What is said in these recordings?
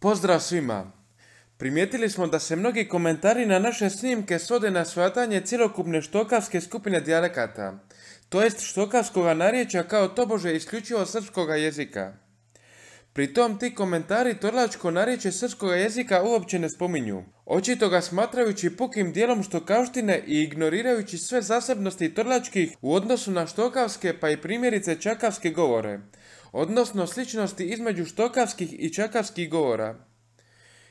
Pozdrav svima! Primijetili smo da se mnogi komentari na naše snimke svode na svatanje cjelokupne štokavske skupine dijalekata, to jest štokavskog narječja kao tobože isključivo srpskoga jezika. Pri tom ti komentari torlačko narječje srpskoga jezika uopće ne spominju, očito ga smatrajući pukim dijelom štokavštine i ignorirajući sve zasebnosti torlačkih u odnosu na štokavske pa i primjerice čakavske govore – odnosno sličnosti između štokavskih i čakavskih govora.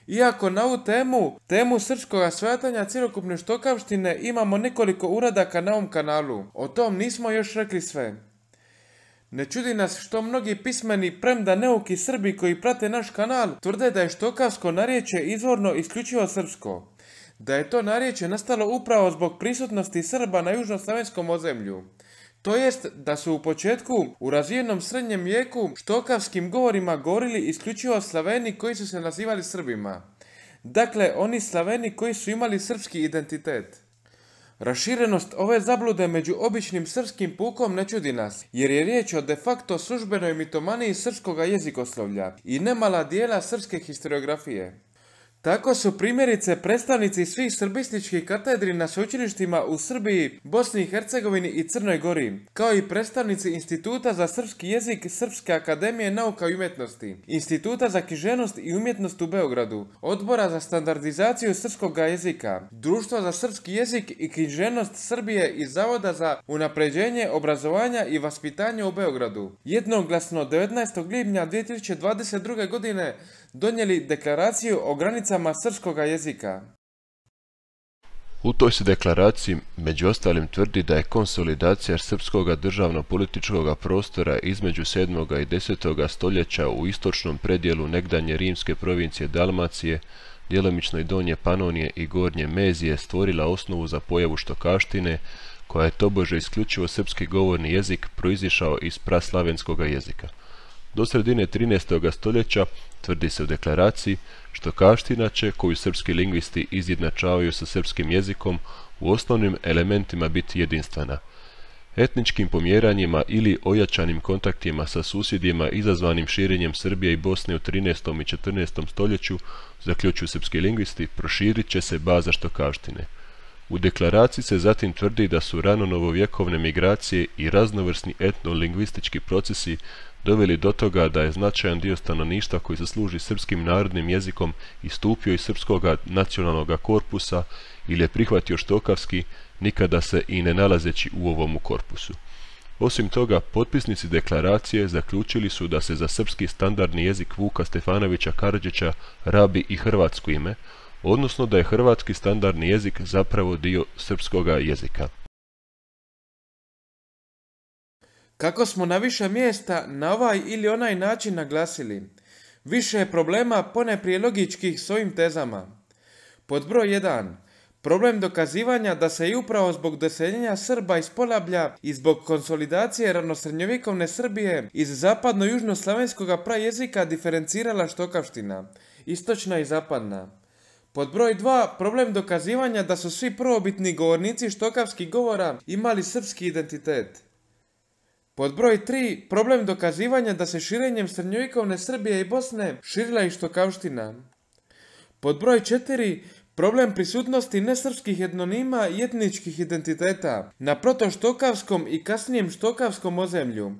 Iako na ovu temu, temu srpskog svatanja cjelokupne štokavštine, imamo nekoliko uradaka na ovom kanalu. O tom nismo još rekli sve. Ne čudi nas što mnogi pismeni, premda neuki Srbi koji prate naš kanal, tvrde da je štokavsko narječje izvorno isključivo srpsko. Da je to narječe nastalo upravo zbog prisutnosti Srba na južnoslavenskom ozemlju. To jest da su u početku u razvijenom srednjem vijeku štokavskim govorima govorili isključivo slaveni koji su se nazivali Srbima. Dakle, oni slaveni koji su imali srpski identitet. Raširenost ove zablude među običnim srpskim pukom ne čudi nas, jer je riječ o de facto službenoj mitomaniji srpskoga jezikoslovlja i nemala dijela srpske historiografije. Tako su primjerice predstavnici svih srbističkih katedri na sveučilištima u Srbiji, Bosni i Hercegovini i Crnoj Gori, kao i predstavnici Instituta za srpski jezik Srpske akademije nauka i umjetnosti, Instituta za kiženost i umjetnost u Beogradu, Odbora za standardizaciju srpskog jezika, Društva za srpski jezik i kiženost Srbije i Zavoda za unapređenje obrazovanja i vaspitanje u Beogradu. Jednoglasno 19. lipnja 2022. godine donijeli deklaraciju o granicama srpskog jezika. U toj se deklaraciji među ostalim tvrdi da je konsolidacija srpskog državno-političkog prostora između 7. i 10. stoljeća u istočnom predjelu negdanje rimske provincije Dalmacije, djelomično i Donje Panonije i Gornje Mezije stvorila osnovu za pojavu štokaštine, koja je tobože isključivo srpski govorni jezik proizišao iz praslavenskog jezika. Do sredine 13. stoljeća tvrdi se u deklaraciji što kaština će, koju srpski lingvisti izjednačavaju sa srpskim jezikom, u osnovnim elementima biti jedinstvena. Etničkim pomjeranjima ili ojačanim kontaktima sa susjedima izazvanim širenjem Srbije i Bosne u 13. i 14. stoljeću, zaključuju srpski lingvisti, proširit će se baza štokaštine. U deklaraciji se zatim tvrdi da su rano novovjekovne migracije i raznovrsni etnolingvistički procesi doveli do toga da je značajan dio stanovništva koji se služi srpskim narodnim jezikom istupio iz srpskog nacionalnog korpusa ili je prihvatio štokavski, nikada se i ne nalazeći u ovomu korpusu. Osim toga, potpisnici deklaracije zaključili su da se za srpski standardni jezik Vuka Stefanovića Karadžića rabi i hrvatsko ime, odnosno da je hrvatski standardni jezik zapravo dio srpskoga jezika. Kako smo na više mjesta na ovaj ili onaj način naglasili, više je problema prije logičkih s ovim tezama. Pod broj 1. Problem dokazivanja da se i upravo zbog doseljenja Srba iz Polablja i zbog konsolidacije ravnosrednjovikovne Srbije iz zapadno slavenskog prajezika diferencirala štokavština, istočna i zapadna. Pod broj 2. Problem dokazivanja da su svi prvobitni govornici štokavskih govora imali srpski identitet. Pod broj 3, problem dokazivanja da se širenjem srednjovikovne Srbije i Bosne širila i štokavština. Pod broj 4, problem prisutnosti nesrpskih jednonima i etničkih identiteta na protoštokavskom i kasnijem štokavskom ozemlju,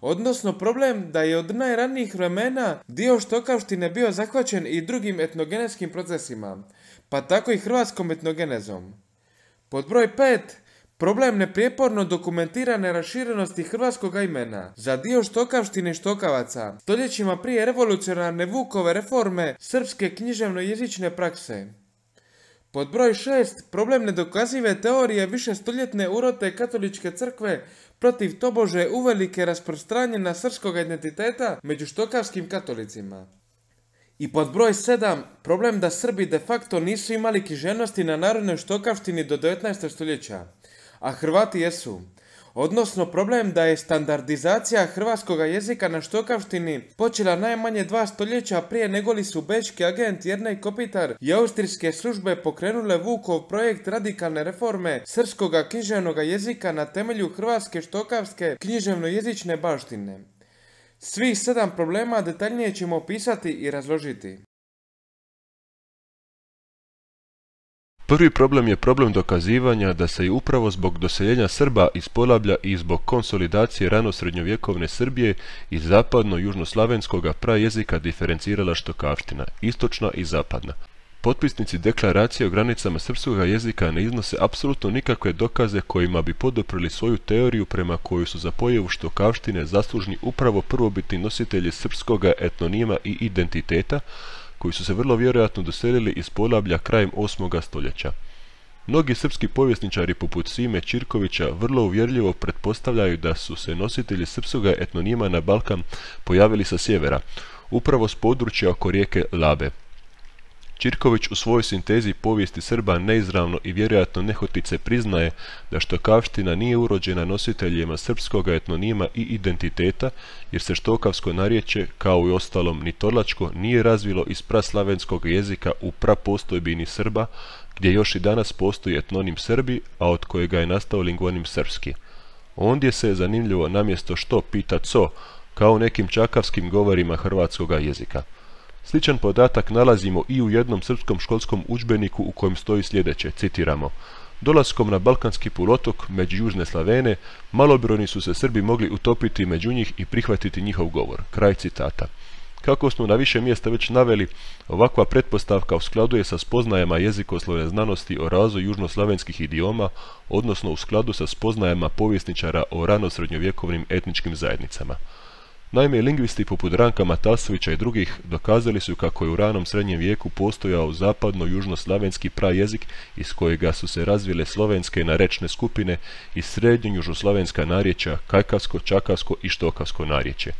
odnosno problem da je od najranijih vremena dio štokavštine bio zahvaćen i drugim etnogenetskim procesima, pa tako i hrvatskom etnogenezom. Pod broj 5, Problem neprijeporno dokumentirane raširenosti hrvatskoga imena za dio štokavštine i štokavaca, stoljećima prije revolucionarne Vukove reforme srpske književno-jezične prakse. Pod broj 6. Problem nedokazive teorije više stoljetne urote katoličke crkve protiv tobože uvelike rasprostranjena srpskog identiteta među štokavskim katolicima. I pod broj 7, problem da Srbi de facto nisu imali kiženosti na narodnoj štokavštini do 19. stoljeća a Hrvati jesu. Odnosno problem da je standardizacija hrvatskoga jezika na štokavštini počela najmanje dva stoljeća prije negoli su bečki agent Jernej Kopitar i austrijske službe pokrenule Vukov projekt radikalne reforme srpskoga književnog jezika na temelju hrvatske štokavske književno-jezične baštine. Svih sedam problema detaljnije ćemo opisati i razložiti. Prvi problem je problem dokazivanja da se i upravo zbog doseljenja Srba iz Polablja i zbog konsolidacije rano srednjovjekovne Srbije i zapadno-južnoslavenskog prajezika diferencirala štokavština, istočna i zapadna. Potpisnici deklaracije o granicama srpskog jezika ne iznose apsolutno nikakve dokaze kojima bi podoprili svoju teoriju prema koju su za pojevu štokavštine zaslužni upravo prvobitni nositelji srpskoga etnonima i identiteta, koji su se vrlo vjerojatno doselili iz Polablja krajem 8. stoljeća. Mnogi srpski povjesničari poput Sime Čirkovića vrlo uvjerljivo pretpostavljaju da su se nositelji srpskoga etnonima na Balkan pojavili sa sjevera, upravo s područja oko rijeke Labe. Čirković u svojoj sintezi povijesti Srba neizravno i vjerojatno nehotice priznaje da Štokavština nije urođena nositeljima srpskog etnonima i identiteta, jer se štokavsko narječje, kao i ostalom ni torlačko, nije razvilo iz praslavenskog jezika u prapostojbini Srba, gdje još i danas postoji etnonim Srbi, a od kojega je nastao lingvonim srpski. Ondje se je zanimljivo namjesto što pita co, kao nekim čakavskim govorima hrvatskoga jezika. Sličan podatak nalazimo i u jednom srpskom školskom udžbeniku u kojem stoji sljedeće, citiramo. Dolaskom na Balkanski pulotok, među Južne Slavene, malobrojni su se Srbi mogli utopiti među njih i prihvatiti njihov govor. Kraj citata. Kako smo na više mjesta već naveli, ovakva pretpostavka u skladu je sa spoznajama jezikoslovne znanosti o razvoju južnoslavenskih idioma, odnosno u skladu sa spoznajama povjesničara o rano srednjovjekovnim etničkim zajednicama. Naime, lingvisti poput Ranka Matasovića i drugih dokazali su kako je u ranom srednjem vijeku postojao zapadno-južnoslavenski prajezik iz kojega su se razvile slovenske narečne skupine i srednjo-južnoslavenska narječja kajkavsko, čakavsko i štokavsko narječje.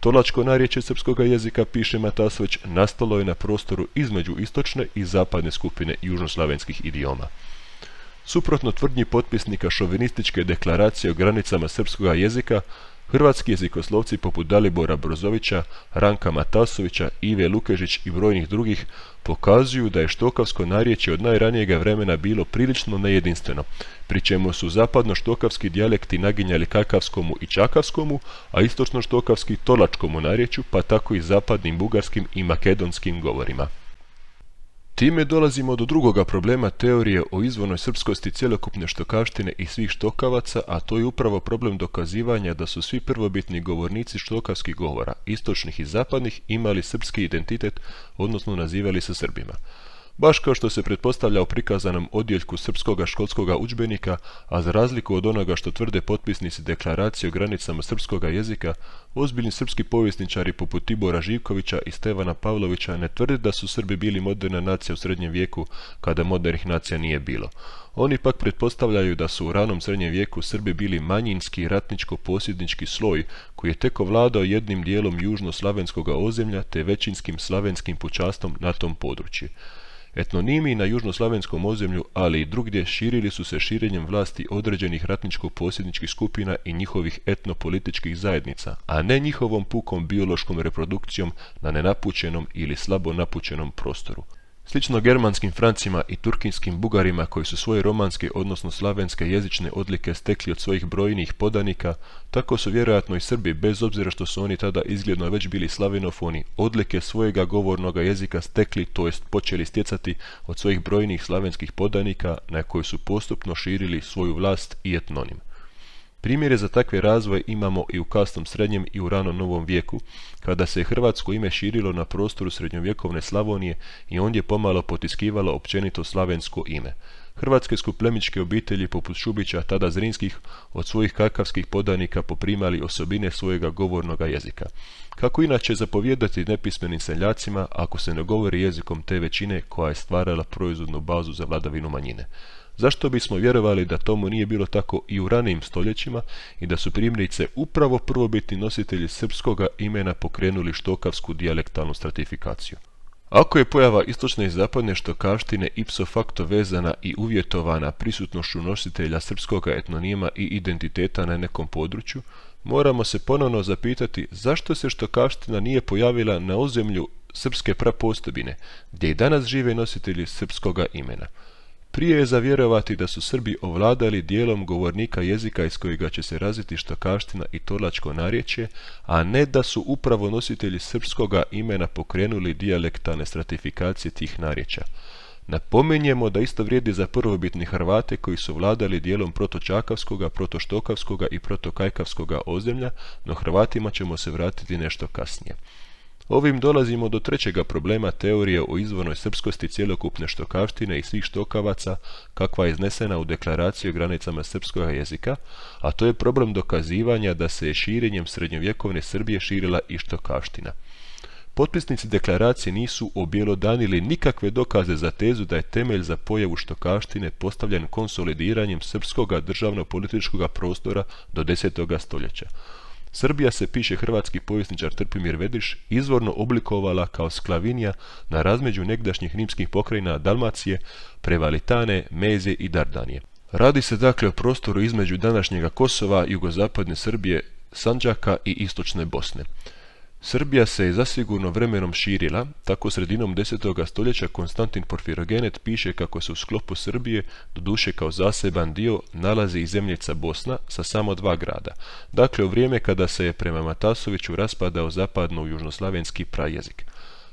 Tolačko narječe srpskog jezika, piše Matasović, nastalo je na prostoru između istočne i zapadne skupine južnoslavenskih idioma. Suprotno tvrdnji potpisnika šovinističke deklaracije o granicama srpskog jezika, Hrvatski jezikoslovci poput Dalibora Brozovića, Ranka Matasovića, Ive Lukežić i brojnih drugih pokazuju da je štokavsko narječje od najranijega vremena bilo prilično nejedinstveno, pri čemu su zapadno-štokavski dijalekti naginjali kakavskomu i čakavskomu, a istočno-štokavski tolačkomu narječju, pa tako i zapadnim bugarskim i makedonskim govorima. Time dolazimo do drugoga problema teorije o izvornoj srpskosti cjelokupne štokavštine i svih štokavaca, a to je upravo problem dokazivanja da su svi prvobitni govornici štokavskih govora, istočnih i zapadnih, imali srpski identitet, odnosno nazivali se Srbima baš kao što se pretpostavlja u prikazanom odjeljku srpskoga školskog udžbenika, a za razliku od onoga što tvrde potpisnici deklaracije o granicama srpskoga jezika, ozbiljni srpski povjesničari poput Tibora Živkovića i Stevana Pavlovića ne tvrde da su Srbi bili moderna nacija u srednjem vijeku kada modernih nacija nije bilo. Oni pak pretpostavljaju da su u ranom srednjem vijeku Srbi bili manjinski ratničko-posjednički sloj koji je teko vladao jednim dijelom južno-slavenskog ozemlja te većinskim slavenskim pučastom na tom području. Etnonimi na južnoslavenskom ozemlju, ali i drugdje, širili su se širenjem vlasti određenih ratničko-posjedničkih skupina i njihovih etnopolitičkih zajednica, a ne njihovom pukom biološkom reprodukcijom na nenapućenom ili slabo napućenom prostoru. Slično germanskim francima i turkinskim bugarima koji su svoje romanske, odnosno slavenske jezične odlike stekli od svojih brojnih podanika, tako su vjerojatno i Srbi, bez obzira što su oni tada izgledno već bili slavenofoni, odlike svojega govornog jezika stekli, to jest počeli stjecati od svojih brojnih slavenskih podanika na koji su postupno širili svoju vlast i etnonim. Primjere za takve razvoje imamo i u kasnom srednjem i u ranom novom vijeku, kada se je hrvatsko ime širilo na prostoru srednjovjekovne Slavonije i ondje pomalo potiskivalo općenito slavensko ime. Hrvatske su plemičke obitelji poput Šubića, tada Zrinskih, od svojih kakavskih podanika poprimali osobine svojega govornoga jezika. Kako inače zapovjedati nepismenim seljacima ako se ne govori jezikom te većine koja je stvarala proizvodnu bazu za vladavinu manjine? Zašto bismo vjerovali da tomu nije bilo tako i u ranijim stoljećima i da su primjerice upravo prvobitni nositelji srpskoga imena pokrenuli štokavsku dijalektalnu stratifikaciju? Ako je pojava istočne i zapadne štokaštine ipso facto vezana i uvjetovana prisutnošću nositelja srpskoga etnonima i identiteta na nekom području, moramo se ponovno zapitati zašto se štokaština nije pojavila na ozemlju srpske prapostobine, gdje i danas žive nositelji srpskoga imena. Prije je zavjerovati da su Srbi ovladali dijelom govornika jezika iz kojega će se razviti štokaština i torlačko narječje, a ne da su upravo nositelji srpskoga imena pokrenuli dijalektalne stratifikacije tih narječja. Napominjemo da isto vrijedi za prvobitni Hrvate koji su vladali dijelom protočakavskoga, protoštokavskoga i protokajkavskoga ozemlja, no Hrvatima ćemo se vratiti nešto kasnije. Ovim dolazimo do trećega problema teorije o izvornoj srpskosti cjelokupne štokavštine i svih štokavaca kakva je iznesena u deklaraciji o granicama srpskog jezika, a to je problem dokazivanja da se je širenjem srednjovjekovne Srbije širila i štokavština. Potpisnici deklaracije nisu objelodanili nikakve dokaze za tezu da je temelj za pojavu štokavštine postavljen konsolidiranjem srpskoga državno političkog prostora do 10. stoljeća. Srbija se, piše hrvatski povjesničar Trpimir Vediš, izvorno oblikovala kao sklavinija na razmeđu negdašnjih rimskih pokrajina Dalmacije, Prevalitane, Meze i Dardanije. Radi se dakle o prostoru između današnjega Kosova, jugozapadne Srbije, Sanđaka i istočne Bosne. Srbija se je zasigurno vremenom širila, tako sredinom 10. stoljeća Konstantin Porfirogenet piše kako se u sklopu Srbije, doduše kao zaseban dio, nalazi i zemljica Bosna sa samo dva grada, dakle u vrijeme kada se je prema Matasoviću raspadao zapadno-južnoslavenski prajezik.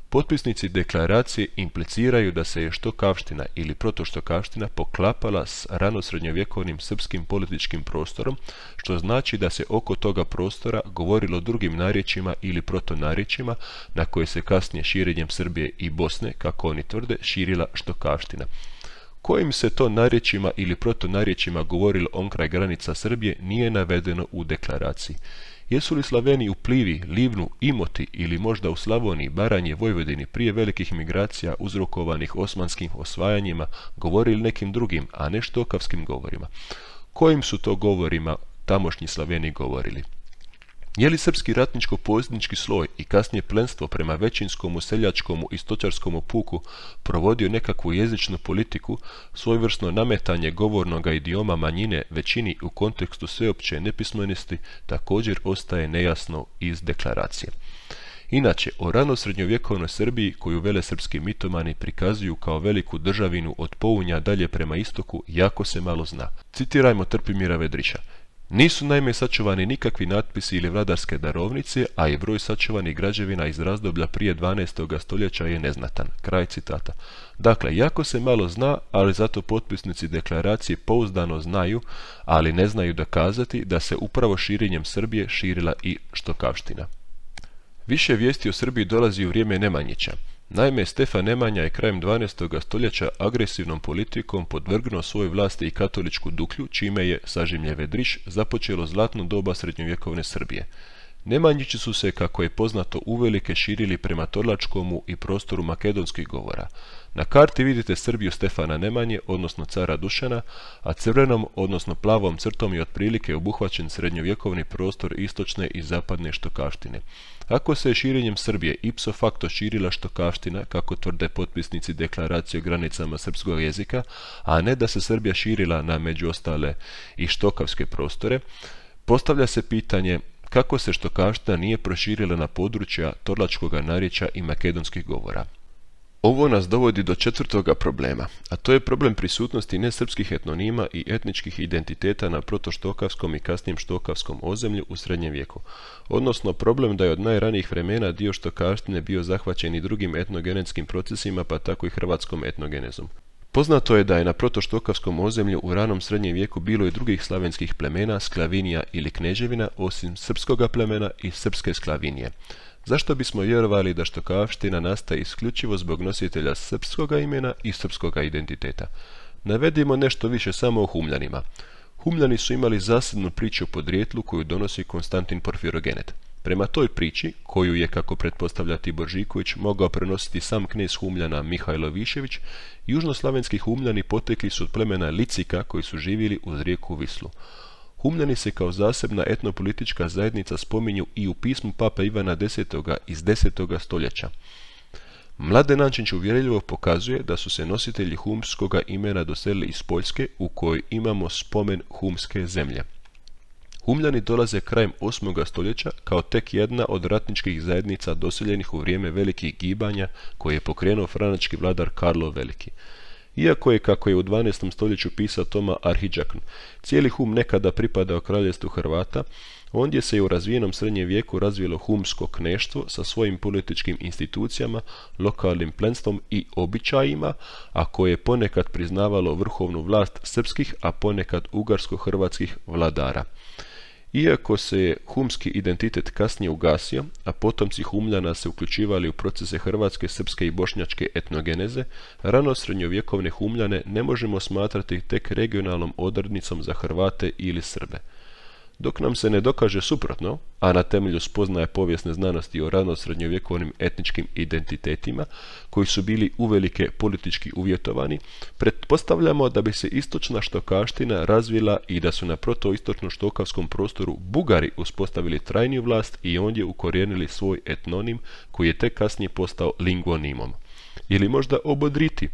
Potpisnici deklaracije impliciraju da se je Štokavština ili protoštokavština poklapala s ranosrednjovjekovnim srpskim političkim prostorom, što znači da se oko toga prostora govorilo drugim narječima ili protonarječima na koje se kasnije širenjem Srbije i Bosne, kako oni tvrde, širila Štokavština. Kojim se to narječima ili protonarječima govorilo on granica Srbije nije navedeno u deklaraciji. Jesu li Slaveni u Plivi, Livnu, Imoti ili možda u Slavoniji, Baranje, Vojvodini prije velikih migracija uzrokovanih osmanskim osvajanjima govorili nekim drugim, a ne štokavskim govorima? Kojim su to govorima tamošnji Slaveni govorili? Je li srpski ratničko pozdnički sloj i kasnije plenstvo prema većinskomu, seljačkomu i stočarskomu puku provodio nekakvu jezičnu politiku, svojvrsno nametanje govornog idioma manjine većini u kontekstu sveopće nepismenosti također ostaje nejasno iz deklaracije. Inače, o rano srednjovjekovnoj Srbiji, koju vele srpski mitomani prikazuju kao veliku državinu od Pounja dalje prema istoku, jako se malo zna. Citirajmo Trpimira Vedrića. Nisu naime sačuvani nikakvi natpisi ili vladarske darovnice, a i broj sačuvanih građevina iz razdoblja prije 12. stoljeća je neznatan. Kraj citata. Dakle, jako se malo zna, ali zato potpisnici deklaracije pouzdano znaju, ali ne znaju dokazati da se upravo širenjem Srbije širila i štokavština. Više vijesti o Srbiji dolazi u vrijeme Nemanjića. Naime, Stefan Nemanja je krajem 12. stoljeća agresivnom politikom podvrgnuo svoj vlasti i katoličku duklju, čime je, sažimljeve Vedriš, započelo zlatno doba srednjovjekovne Srbije. Nemanjići su se, kako je poznato, uvelike širili prema Torlačkomu i prostoru makedonskih govora. Na karti vidite Srbiju Stefana Nemanje, odnosno cara Dušana, a crvenom, odnosno plavom crtom je otprilike obuhvaćen srednjovjekovni prostor istočne i zapadne štokaštine. Ako se je širenjem Srbije ipso facto širila štokaština, kako tvrde potpisnici deklaracije o granicama srpskog jezika, a ne da se Srbija širila na među ostale i štokavske prostore, postavlja se pitanje kako se što nije proširila na područja torlačkog narječa i makedonskih govora. Ovo nas dovodi do četvrtoga problema, a to je problem prisutnosti nesrpskih etnonima i etničkih identiteta na protoštokavskom i kasnijem štokavskom ozemlju u srednjem vijeku, odnosno problem da je od najranijih vremena dio štokaštine bio zahvaćen i drugim etnogenetskim procesima, pa tako i hrvatskom etnogenezom. Poznato je da je na protoštokavskom ozemlju u ranom srednjem vijeku bilo i drugih slavenskih plemena, sklavinija ili kneževina, osim srpskoga plemena i srpske sklavinije. Zašto bismo vjerovali da štokavština nastaje isključivo zbog nositelja srpskoga imena i srpskoga identiteta? Navedimo nešto više samo o humljanima. Humljani su imali zasednu priču o podrijetlu koju donosi Konstantin Porfirogenet. Prema toj priči, koju je, kako pretpostavlja Tibor Žiković, mogao prenositi sam knjez Humljana Mihajlo Višević, južnoslavenski Humljani potekli su od plemena Licika koji su živjeli uz rijeku Vislu. Humljani se kao zasebna etnopolitička zajednica spominju i u pismu Papa Ivana X. iz 10. stoljeća. Mlade Nančić uvjerljivo pokazuje da su se nositelji humskoga imena doselili iz Poljske u kojoj imamo spomen humske zemlje. Umljani dolaze krajem 8. stoljeća kao tek jedna od ratničkih zajednica doseljenih u vrijeme velikih gibanja koje je pokrenuo franački vladar Karlo Veliki. Iako je, kako je u 12. stoljeću pisao Toma Arhidžakn, cijeli Hum nekada pripadao kraljestvu Hrvata, ondje se je u razvijenom srednjem vijeku razvijelo humsko kneštvo sa svojim političkim institucijama, lokalnim plenstvom i običajima, a koje je ponekad priznavalo vrhovnu vlast srpskih, a ponekad ugarsko-hrvatskih vladara. Iako se je humski identitet kasnije ugasio, a potomci humljana se uključivali u procese hrvatske, srpske i bošnjačke etnogeneze, rano srednjovjekovne humljane ne možemo smatrati tek regionalnom odrednicom za Hrvate ili Srbe. Dok nam se ne dokaže suprotno, a na temelju spoznaje povijesne znanosti o rano srednjovjekovnim etničkim identitetima, koji su bili uvelike politički uvjetovani, pretpostavljamo da bi se istočna štokaština razvila i da su na protoistočno štokavskom prostoru Bugari uspostavili trajniju vlast i ondje ukorijenili svoj etnonim koji je tek kasnije postao lingonimom. Ili možda obodriti,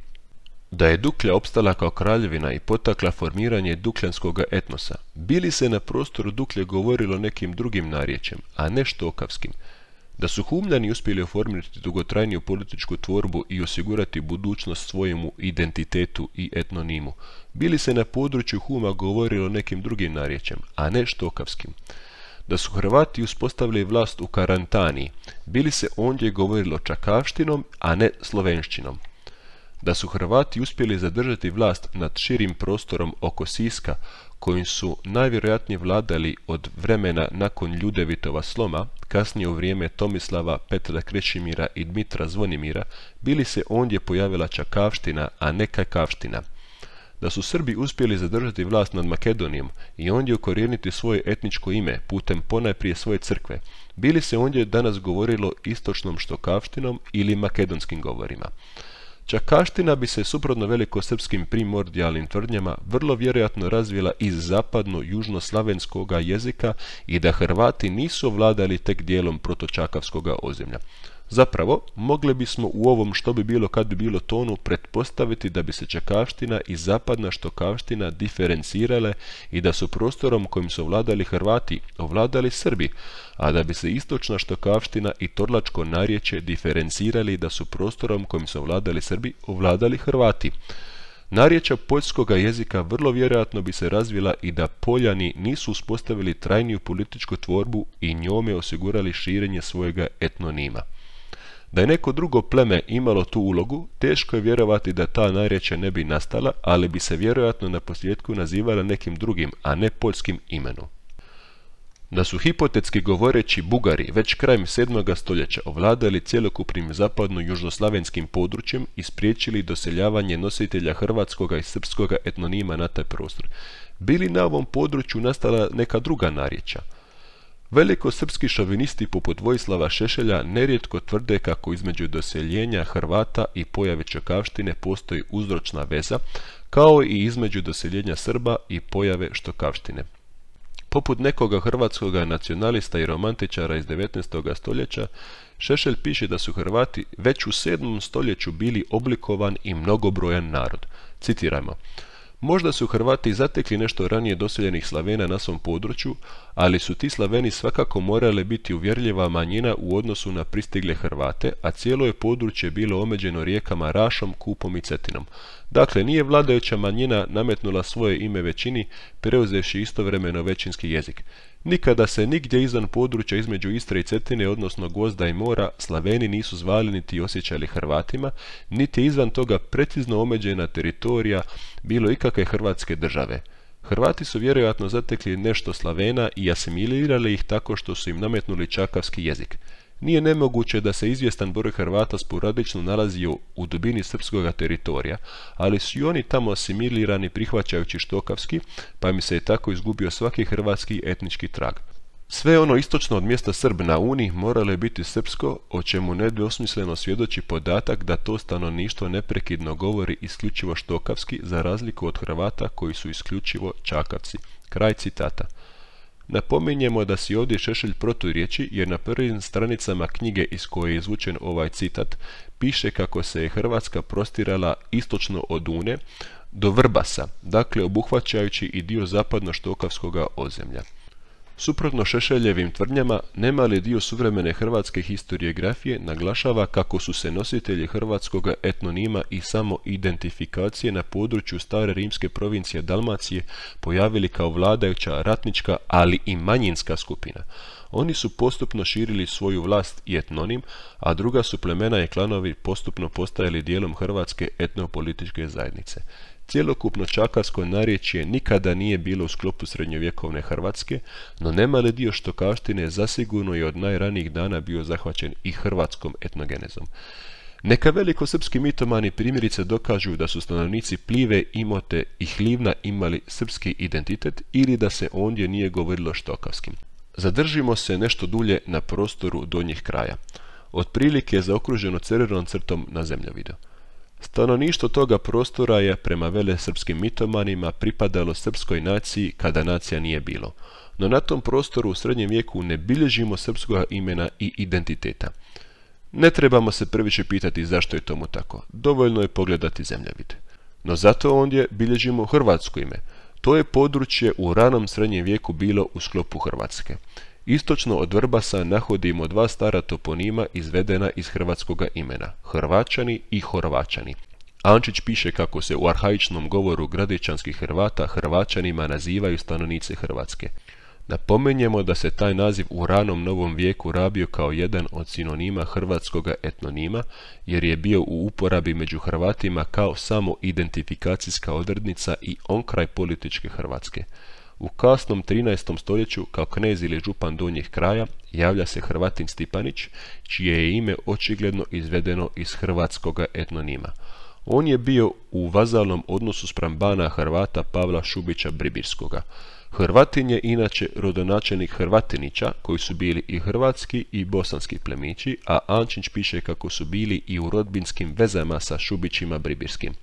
da je Duklja opstala kao kraljevina i potakla formiranje Dukljanskog etnosa. Bili se na prostoru Duklje govorilo nekim drugim narječjem, a ne štokavskim. Da su humljani uspjeli oformiti dugotrajniju političku tvorbu i osigurati budućnost svojemu identitetu i etnonimu, bili se na području Huma govorilo nekim drugim narječjem, a ne štokavskim. Da su Hrvati uspostavili vlast u karantaniji, bili se ondje govorilo čakavštinom, a ne slovenščinom da su Hrvati uspjeli zadržati vlast nad širim prostorom oko Siska, kojim su najvjerojatnije vladali od vremena nakon Ljudevitova sloma, kasnije u vrijeme Tomislava, Petra Krešimira i Dmitra Zvonimira, bili se ondje pojavila Čakavština, a ne Kakavština. Da su Srbi uspjeli zadržati vlast nad Makedonijom i ondje ukorijeniti svoje etničko ime putem ponajprije svoje crkve, bili se ondje danas govorilo istočnom štokavštinom ili makedonskim govorima. Čakaština bi se suprotno velikosrpskim primordijalnim tvrdnjama vrlo vjerojatno razvila iz zapadno-južnoslavenskoga jezika i da Hrvati nisu vladali tek dijelom protočakavskog ozemlja. Zapravo, mogli bismo u ovom što bi bilo kad bi bilo tonu pretpostaviti da bi se čekavština i Zapadna Štokavština diferencirale i da su prostorom kojim su vladali Hrvati ovladali Srbi, a da bi se Istočna Štokavština i Torlačko narječe diferencirali da su prostorom kojim su vladali Srbi ovladali Hrvati. Narječa poljskoga jezika vrlo vjerojatno bi se razvila i da Poljani nisu uspostavili trajniju političku tvorbu i njome osigurali širenje svojega etnonima. Da je neko drugo pleme imalo tu ulogu, teško je vjerovati da ta narječa ne bi nastala, ali bi se vjerojatno na posljedku nazivala nekim drugim, a ne poljskim imenom. Da su hipotetski govoreći Bugari već krajem 7. stoljeća ovladali cjelokupnim zapadno-južnoslavenskim područjem i spriječili doseljavanje nositelja hrvatskoga i srpskoga etnonima na taj prostor, bili na ovom području nastala neka druga narječa. Velikosrpski šovinisti poput Vojislava Šešelja nerijetko tvrde kako između doseljenja Hrvata i pojave Čokavštine postoji uzročna veza, kao i između doseljenja Srba i pojave štokavštine. Poput nekoga hrvatskoga nacionalista i romantičara iz 19. stoljeća, Šešelj piše da su Hrvati već u 7. stoljeću bili oblikovan i mnogobrojan narod. Citirajmo. Možda su Hrvati zatekli nešto ranije doseljenih Slavena na svom području, ali su ti Slaveni svakako morali biti uvjerljiva manjina u odnosu na pristigle Hrvate, a cijelo je područje bilo omeđeno rijekama Rašom, Kupom i Cetinom. Dakle, nije vladajuća manjina nametnula svoje ime većini, preuzevši istovremeno većinski jezik. Nikada se nigdje izvan područja između Istre i Cetine, odnosno Gozda i Mora, Slaveni nisu zvali niti osjećali Hrvatima, niti izvan toga precizno omeđena teritorija bilo ikakve hrvatske države. Hrvati su vjerojatno zatekli nešto Slavena i asimilirali ih tako što su im nametnuli čakavski jezik. Nije nemoguće da se izvjestan broj Hrvata sporadično nalazio u dubini srpskog teritorija, ali su i oni tamo asimilirani prihvaćajući štokavski, pa mi se je tako izgubio svaki hrvatski etnički trag. Sve ono istočno od mjesta Srb na Uni moralo je biti srpsko, o čemu nedvosmisleno svjedoči podatak da to stanovništvo neprekidno govori isključivo štokavski za razliku od Hrvata koji su isključivo čakavci. Kraj citata. Napominjemo da si ovdje Šešelj proturječi jer na prvim stranicama knjige iz koje je izvučen ovaj citat piše kako se je Hrvatska prostirala istočno od Une do Vrbasa, dakle obuhvaćajući i dio zapadno štokavskoga ozemlja. Suprotno Šešeljevim tvrdnjama, nemali dio suvremene hrvatske historiografije naglašava kako su se nositelji hrvatskog etnonima i samoidentifikacije na području stare rimske provincije Dalmacije pojavili kao vladajuća ratnička, ali i manjinska skupina. Oni su postupno širili svoju vlast i etnonim, a druga su plemena i klanovi postupno postajali dijelom hrvatske etnopolitičke zajednice. Cjelokupno čakarsko narječje nikada nije bilo u sklopu srednjovjekovne Hrvatske, no nemali dio štokaštine zasigurno je od najranijih dana bio zahvaćen i hrvatskom etnogenezom. Neka velikosrpski mitomani primjerice dokažu da su stanovnici Plive, Imote i Hlivna imali srpski identitet ili da se ondje nije govorilo štokavskim. Zadržimo se nešto dulje na prostoru donjih kraja. Otprilike je zaokruženo crvenom crtom na zemljovidu. Stanovništvo toga prostora je prema vele srpskim mitomanima pripadalo srpskoj naciji kada nacija nije bilo, no na tom prostoru u srednjem vijeku ne bilježimo srpskog imena i identiteta. Ne trebamo se previše pitati zašto je tomu tako, dovoljno je pogledati zemljevid. No zato ondje bilježimo hrvatsko ime, to je područje u ranom srednjem vijeku bilo u sklopu Hrvatske. Istočno od Vrbasa nahodimo dva stara toponima izvedena iz hrvatskoga imena, Hrvačani i Horvačani. Ančić piše kako se u arhaičnom govoru gradičanskih Hrvata Hrvačanima nazivaju stanovnice Hrvatske. Napomenjemo da se taj naziv u ranom novom vijeku rabio kao jedan od sinonima hrvatskoga etnonima, jer je bio u uporabi među Hrvatima kao samo identifikacijska odrednica i onkraj političke Hrvatske. U kasnom 13. stoljeću kao knez ili župan donjih kraja javlja se Hrvatin Stipanić, čije je ime očigledno izvedeno iz hrvatskoga etnonima. On je bio u vazalnom odnosu spram bana Hrvata Pavla Šubića Bribirskoga. Hrvatin je inače rodonačelnik Hrvatinića, koji su bili i hrvatski i bosanski plemići, a Ančić piše kako su bili i u rodbinskim vezama sa Šubićima Bribirskim.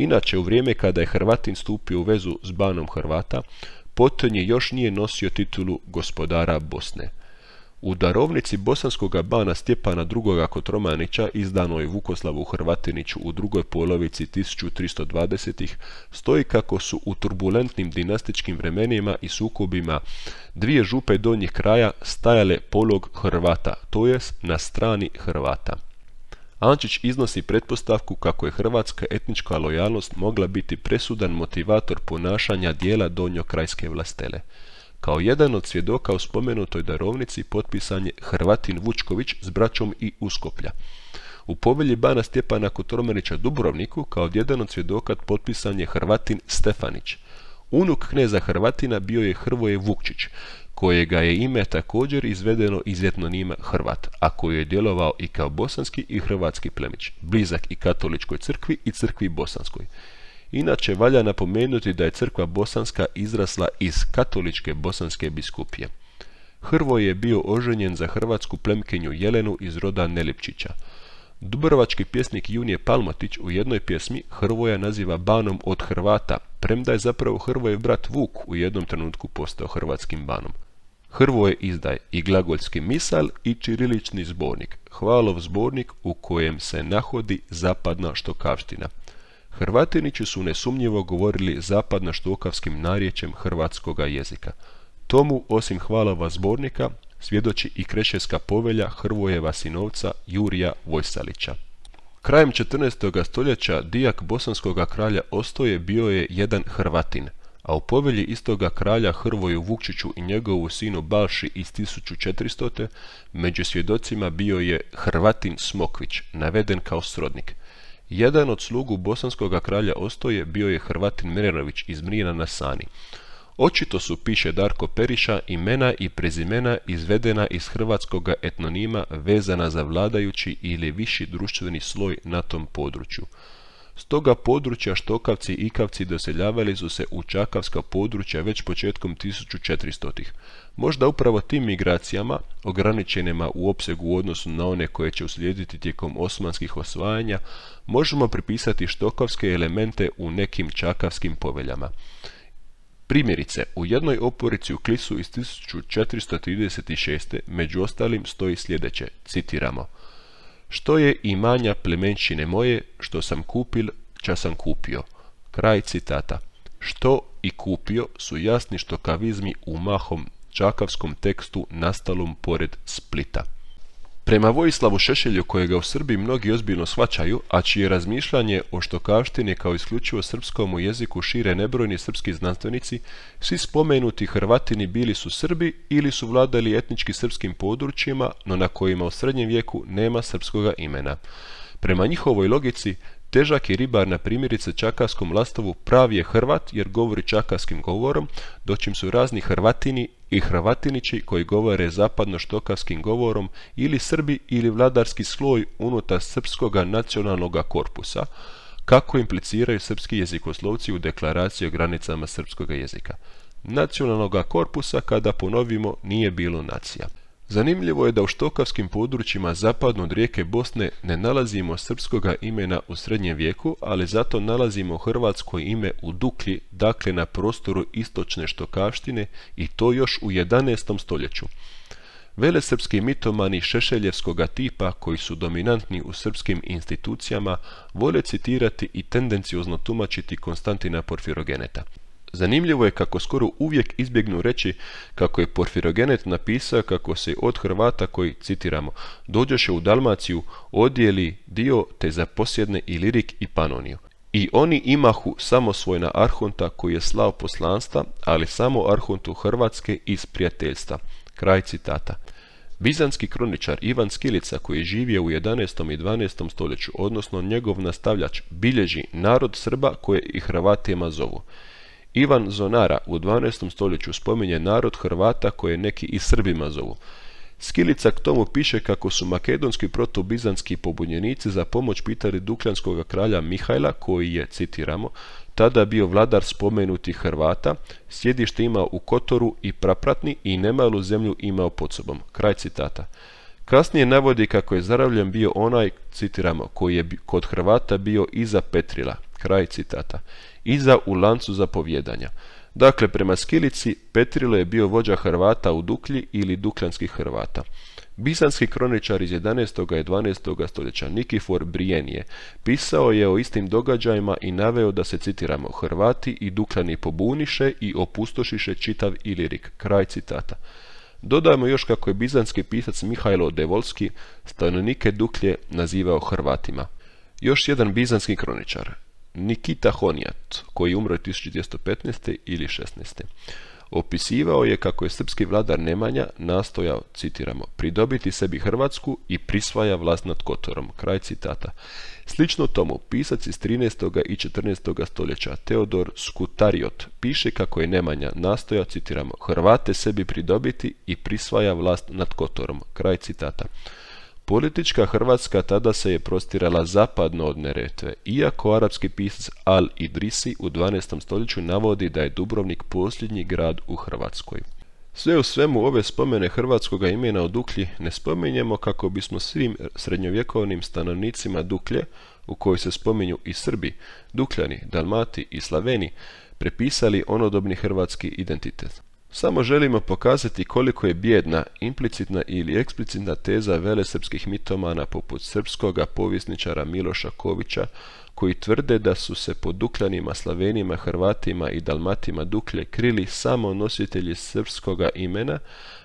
Inače, u vrijeme kada je Hrvatin stupio u vezu s banom Hrvata, Potonje još nije nosio titulu gospodara Bosne. U darovnici bosanskog bana Stjepana II. Kotromanića, izdanoj Vukoslavu Hrvatiniću u drugoj polovici 1320-ih, stoji kako su u turbulentnim dinastičkim vremenima i sukobima dvije župe donjih kraja stajale polog Hrvata, to jest na strani Hrvata. Ančić iznosi pretpostavku kako je hrvatska etnička lojalnost mogla biti presudan motivator ponašanja dijela donjokrajske vlastele. Kao jedan od svjedoka u spomenutoj darovnici potpisan je Hrvatin Vučković s braćom i Uskoplja. U povelji bana Stjepana Kotromarića Dubrovniku kao jedan od svjedoka potpisan je Hrvatin Stefanić. Unuk kneza Hrvatina bio je Hrvoje Vukčić, kojega je ime također izvedeno iz etnonima Hrvat, a koji je djelovao i kao bosanski i hrvatski plemić, blizak i katoličkoj crkvi i crkvi bosanskoj. Inače, valja napomenuti da je crkva bosanska izrasla iz katoličke bosanske biskupije. Hrvo je bio oženjen za hrvatsku plemkenju Jelenu iz roda Nelipčića. Dubrovački pjesnik Junije Palmatić u jednoj pjesmi Hrvoja naziva banom od Hrvata, premda je zapravo Hrvojev brat Vuk u jednom trenutku postao hrvatskim banom. Hrvoje izdaj i glagoljski misal i čirilični zbornik, hvalov zbornik u kojem se nahodi zapadna štokavština. Hrvatinići su nesumnjivo govorili zapadna štokavskim narječem hrvatskoga jezika. Tomu, osim hvalova zbornika, svjedoči i krešeska povelja Hrvojeva sinovca Jurija Vojsalića. Krajem 14. stoljeća dijak bosanskoga kralja Ostoje bio je jedan Hrvatin – a u povelji istoga kralja Hrvoju Vukčiću i njegovu sinu Balši iz 1400. među svjedocima bio je Hrvatin Smokvić, naveden kao srodnik. Jedan od slugu bosanskoga kralja Ostoje bio je Hrvatin Mrenović iz Mrijena na Sani. Očito su, piše Darko Periša, imena i prezimena izvedena iz hrvatskoga etnonima vezana za vladajući ili viši društveni sloj na tom području. Stoga područja Štokavci i Ikavci doseljavali su se u Čakavska područja već početkom 1400-ih. Možda upravo tim migracijama, ograničenima u opsegu u odnosu na one koje će uslijediti tijekom osmanskih osvajanja, možemo pripisati štokavske elemente u nekim čakavskim poveljama. Primjerice, u jednoj oporici u Klisu iz 1436. među ostalim stoji sljedeće, citiramo – što je imanja plemenčine moje, što sam kupil, ča sam kupio. Kraj citata. Što i kupio su jasni štokavizmi u mahom čakavskom tekstu nastalom pored Splita. Prema Vojislavu Šešelju kojega u Srbiji mnogi ozbiljno svačaju, a čije razmišljanje o štokaštini kao isključivo srpskomu jeziku šire nebrojni srpski znanstvenici, svi spomenuti Hrvatini bili su Srbi ili su vladali etnički srpskim područjima, no na kojima u srednjem vijeku nema srpskoga imena. Prema njihovoj logici, Težak je ribar na primjerice čakaskom lastovu pravi je Hrvat jer govori čakaskim govorom, doćim su razni Hrvatini i Hrvatinići koji govore zapadno govorom ili Srbi ili vladarski sloj unutar srpskoga nacionalnog korpusa, kako impliciraju srpski jezikoslovci u deklaraciji o granicama srpskog jezika. Nacionalnog korpusa, kada ponovimo, nije bilo nacija. Zanimljivo je da u štokavskim područjima zapadno od rijeke Bosne ne nalazimo srpskoga imena u srednjem vijeku, ali zato nalazimo hrvatsko ime u Dukli, dakle na prostoru istočne štokavštine i to još u 11. stoljeću. Velesrpski mitomani šešeljevskoga tipa koji su dominantni u srpskim institucijama vole citirati i tendenciozno tumačiti Konstantina Porfirogeneta. Zanimljivo je kako skoro uvijek izbjegnu reći kako je Porfirogenet napisao kako se od Hrvata koji, citiramo, dođoše u Dalmaciju, odijeli dio te zaposjedne i Lirik i Panoniju. I oni imahu samo svojna Arhonta koji je slao poslanstva, ali samo Arhontu Hrvatske iz prijateljstva. Kraj citata. Bizanski kroničar Ivan Skilica koji je živio u 11. i 12. stoljeću, odnosno njegov nastavljač, bilježi narod Srba koje i Hrvatima zovu. Ivan Zonara u 12. stoljeću spominje narod Hrvata koje neki i Srbima zovu. Skilica k tomu piše kako su makedonski protobizanski pobunjenici za pomoć pitali dukljanskog kralja Mihajla, koji je, citiramo, tada bio vladar spomenuti Hrvata, sjedište imao u Kotoru i Prapratni i nemalu zemlju imao pod sobom. Kraj citata. Kasnije navodi kako je zaravljen bio onaj, citiramo, koji je kod Hrvata bio iza Petrila. Kraj citata iza u lancu zapovjedanja. Dakle, prema Skilici, Petrilo je bio vođa Hrvata u Duklji ili Dukljanskih Hrvata. Bizanski kroničar iz 11. i 12. stoljeća Nikifor Brijenije pisao je o istim događajima i naveo da se citiramo Hrvati i Duklani pobuniše i opustošiše čitav Ilirik. Kraj citata. Dodajmo još kako je bizanski pisac Mihajlo Devolski stanovnike Duklje nazivao Hrvatima. Još jedan bizanski kroničar, Nikita Honjat, koji je umro 1215. ili 16. Opisivao je kako je srpski vladar Nemanja nastojao, citiramo, pridobiti sebi Hrvatsku i prisvaja vlast nad Kotorom. Kraj citata. Slično tomu, pisac iz 13. i 14. stoljeća Teodor Skutariot piše kako je Nemanja nastojao, citiramo, Hrvate sebi pridobiti i prisvaja vlast nad Kotorom. Kraj citata. Politička Hrvatska tada se je prostirala zapadno od Neretve, iako arapski pisac Al-Idrisi u 12. stoljeću navodi da je Dubrovnik posljednji grad u Hrvatskoj. Sve u svemu ove spomene hrvatskoga imena o Duklji ne spominjemo kako bismo svim srednjovjekovnim stanovnicima Duklje, u kojoj se spominju i Srbi, Dukljani, Dalmati i Slaveni, prepisali onodobni hrvatski identitet. Samo želimo pokazati koliko je bjedna, implicitna ili eksplicitna teza velesrpskih mitomana poput srpskoga povjesničara Miloša Kovića, koji tvrde da su se po Dukljanima, Slavenima, Hrvatima i Dalmatima Duklje krili samo nositelji srpskoga imena,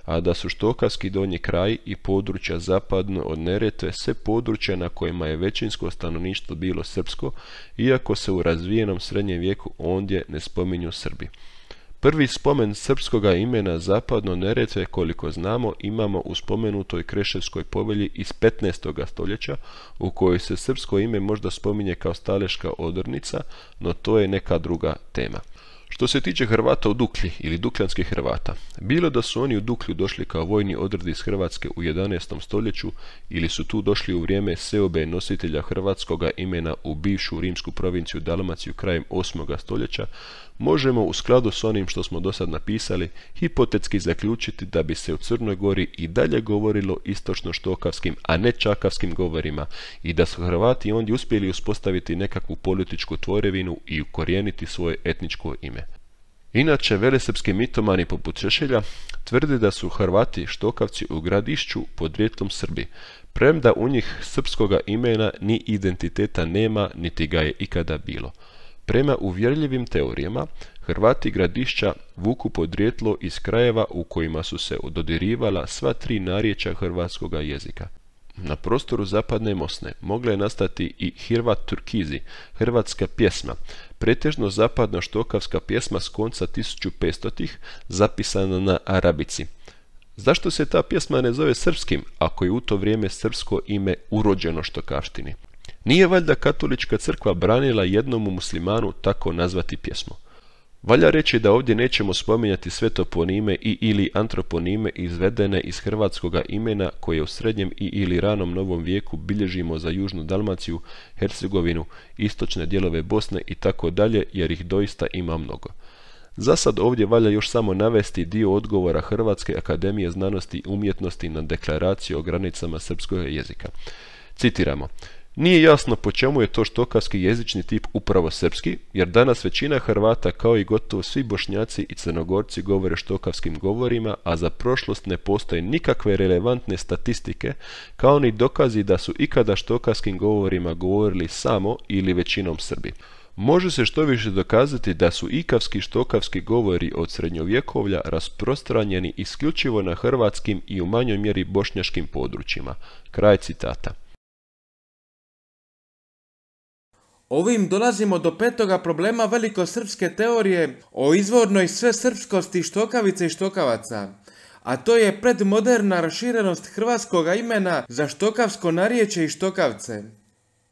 a da su Štokavski donji kraj i područja zapadno od Neretve sve područja na kojima je većinsko stanovništvo bilo srpsko, iako se u razvijenom srednjem vijeku ondje ne spominju Srbi. Prvi spomen srpskoga imena zapadno Neretve koliko znamo imamo u spomenutoj Kreševskoj povelji iz 15. stoljeća u kojoj se srpsko ime možda spominje kao staleška odrnica, no to je neka druga tema. Što se tiče Hrvata u Dukli ili Dukljanskih Hrvata, bilo da su oni u Duklju došli kao vojni odred iz Hrvatske u 11. stoljeću ili su tu došli u vrijeme seobe nositelja hrvatskoga imena u bivšu rimsku provinciju Dalmaciju krajem 8. stoljeća, možemo u skladu s onim što smo dosad napisali hipotetski zaključiti da bi se u Crnoj Gori i dalje govorilo istočno-štokavskim, a ne čakavskim govorima i da su Hrvati ondje uspjeli uspostaviti nekakvu političku tvorevinu i ukorijeniti svoje etničko ime. Inače, velesrpski mitomani poput Šešelja tvrde da su Hrvati štokavci u gradišću pod podrijetlom Srbi, premda u njih srpskoga imena ni identiteta nema, niti ga je ikada bilo. Prema uvjerljivim teorijama, Hrvati gradišća vuku podrijetlo iz krajeva u kojima su se dodirivala sva tri narječa hrvatskoga jezika. Na prostoru zapadne Mosne mogla je nastati i Hirvat Turkizi, hrvatska pjesma, pretežno zapadna štokavska pjesma s konca 1500-ih, zapisana na Arabici. Zašto se ta pjesma ne zove srpskim, ako je u to vrijeme srpsko ime urođeno štokavštini? Nije valjda katolička crkva branila jednomu muslimanu tako nazvati pjesmu. Valja reći da ovdje nećemo spominjati svetoponime i ili antroponime izvedene iz hrvatskoga imena koje u srednjem i ili ranom novom vijeku bilježimo za južnu Dalmaciju, Hercegovinu, istočne dijelove Bosne i tako dalje jer ih doista ima mnogo. Za sad ovdje valja još samo navesti dio odgovora Hrvatske akademije znanosti i umjetnosti na deklaraciju o granicama srpskog jezika. Citiramo. Nije jasno po čemu je to štokavski jezični tip upravo srpski, jer danas većina Hrvata kao i gotovo svi bošnjaci i crnogorci govore štokavskim govorima, a za prošlost ne postoje nikakve relevantne statistike, kao ni dokazi da su ikada štokavskim govorima govorili samo ili većinom Srbi. Može se što više dokazati da su ikavski štokavski govori od srednjovjekovlja rasprostranjeni isključivo na hrvatskim i u manjoj mjeri bošnjaškim područjima. Kraj citata. Ovim dolazimo do petoga problema velikosrpske teorije o izvornoj svesrpskosti štokavice i štokavaca, a to je predmoderna raširenost hrvatskoga imena za štokavsko narječe i štokavce.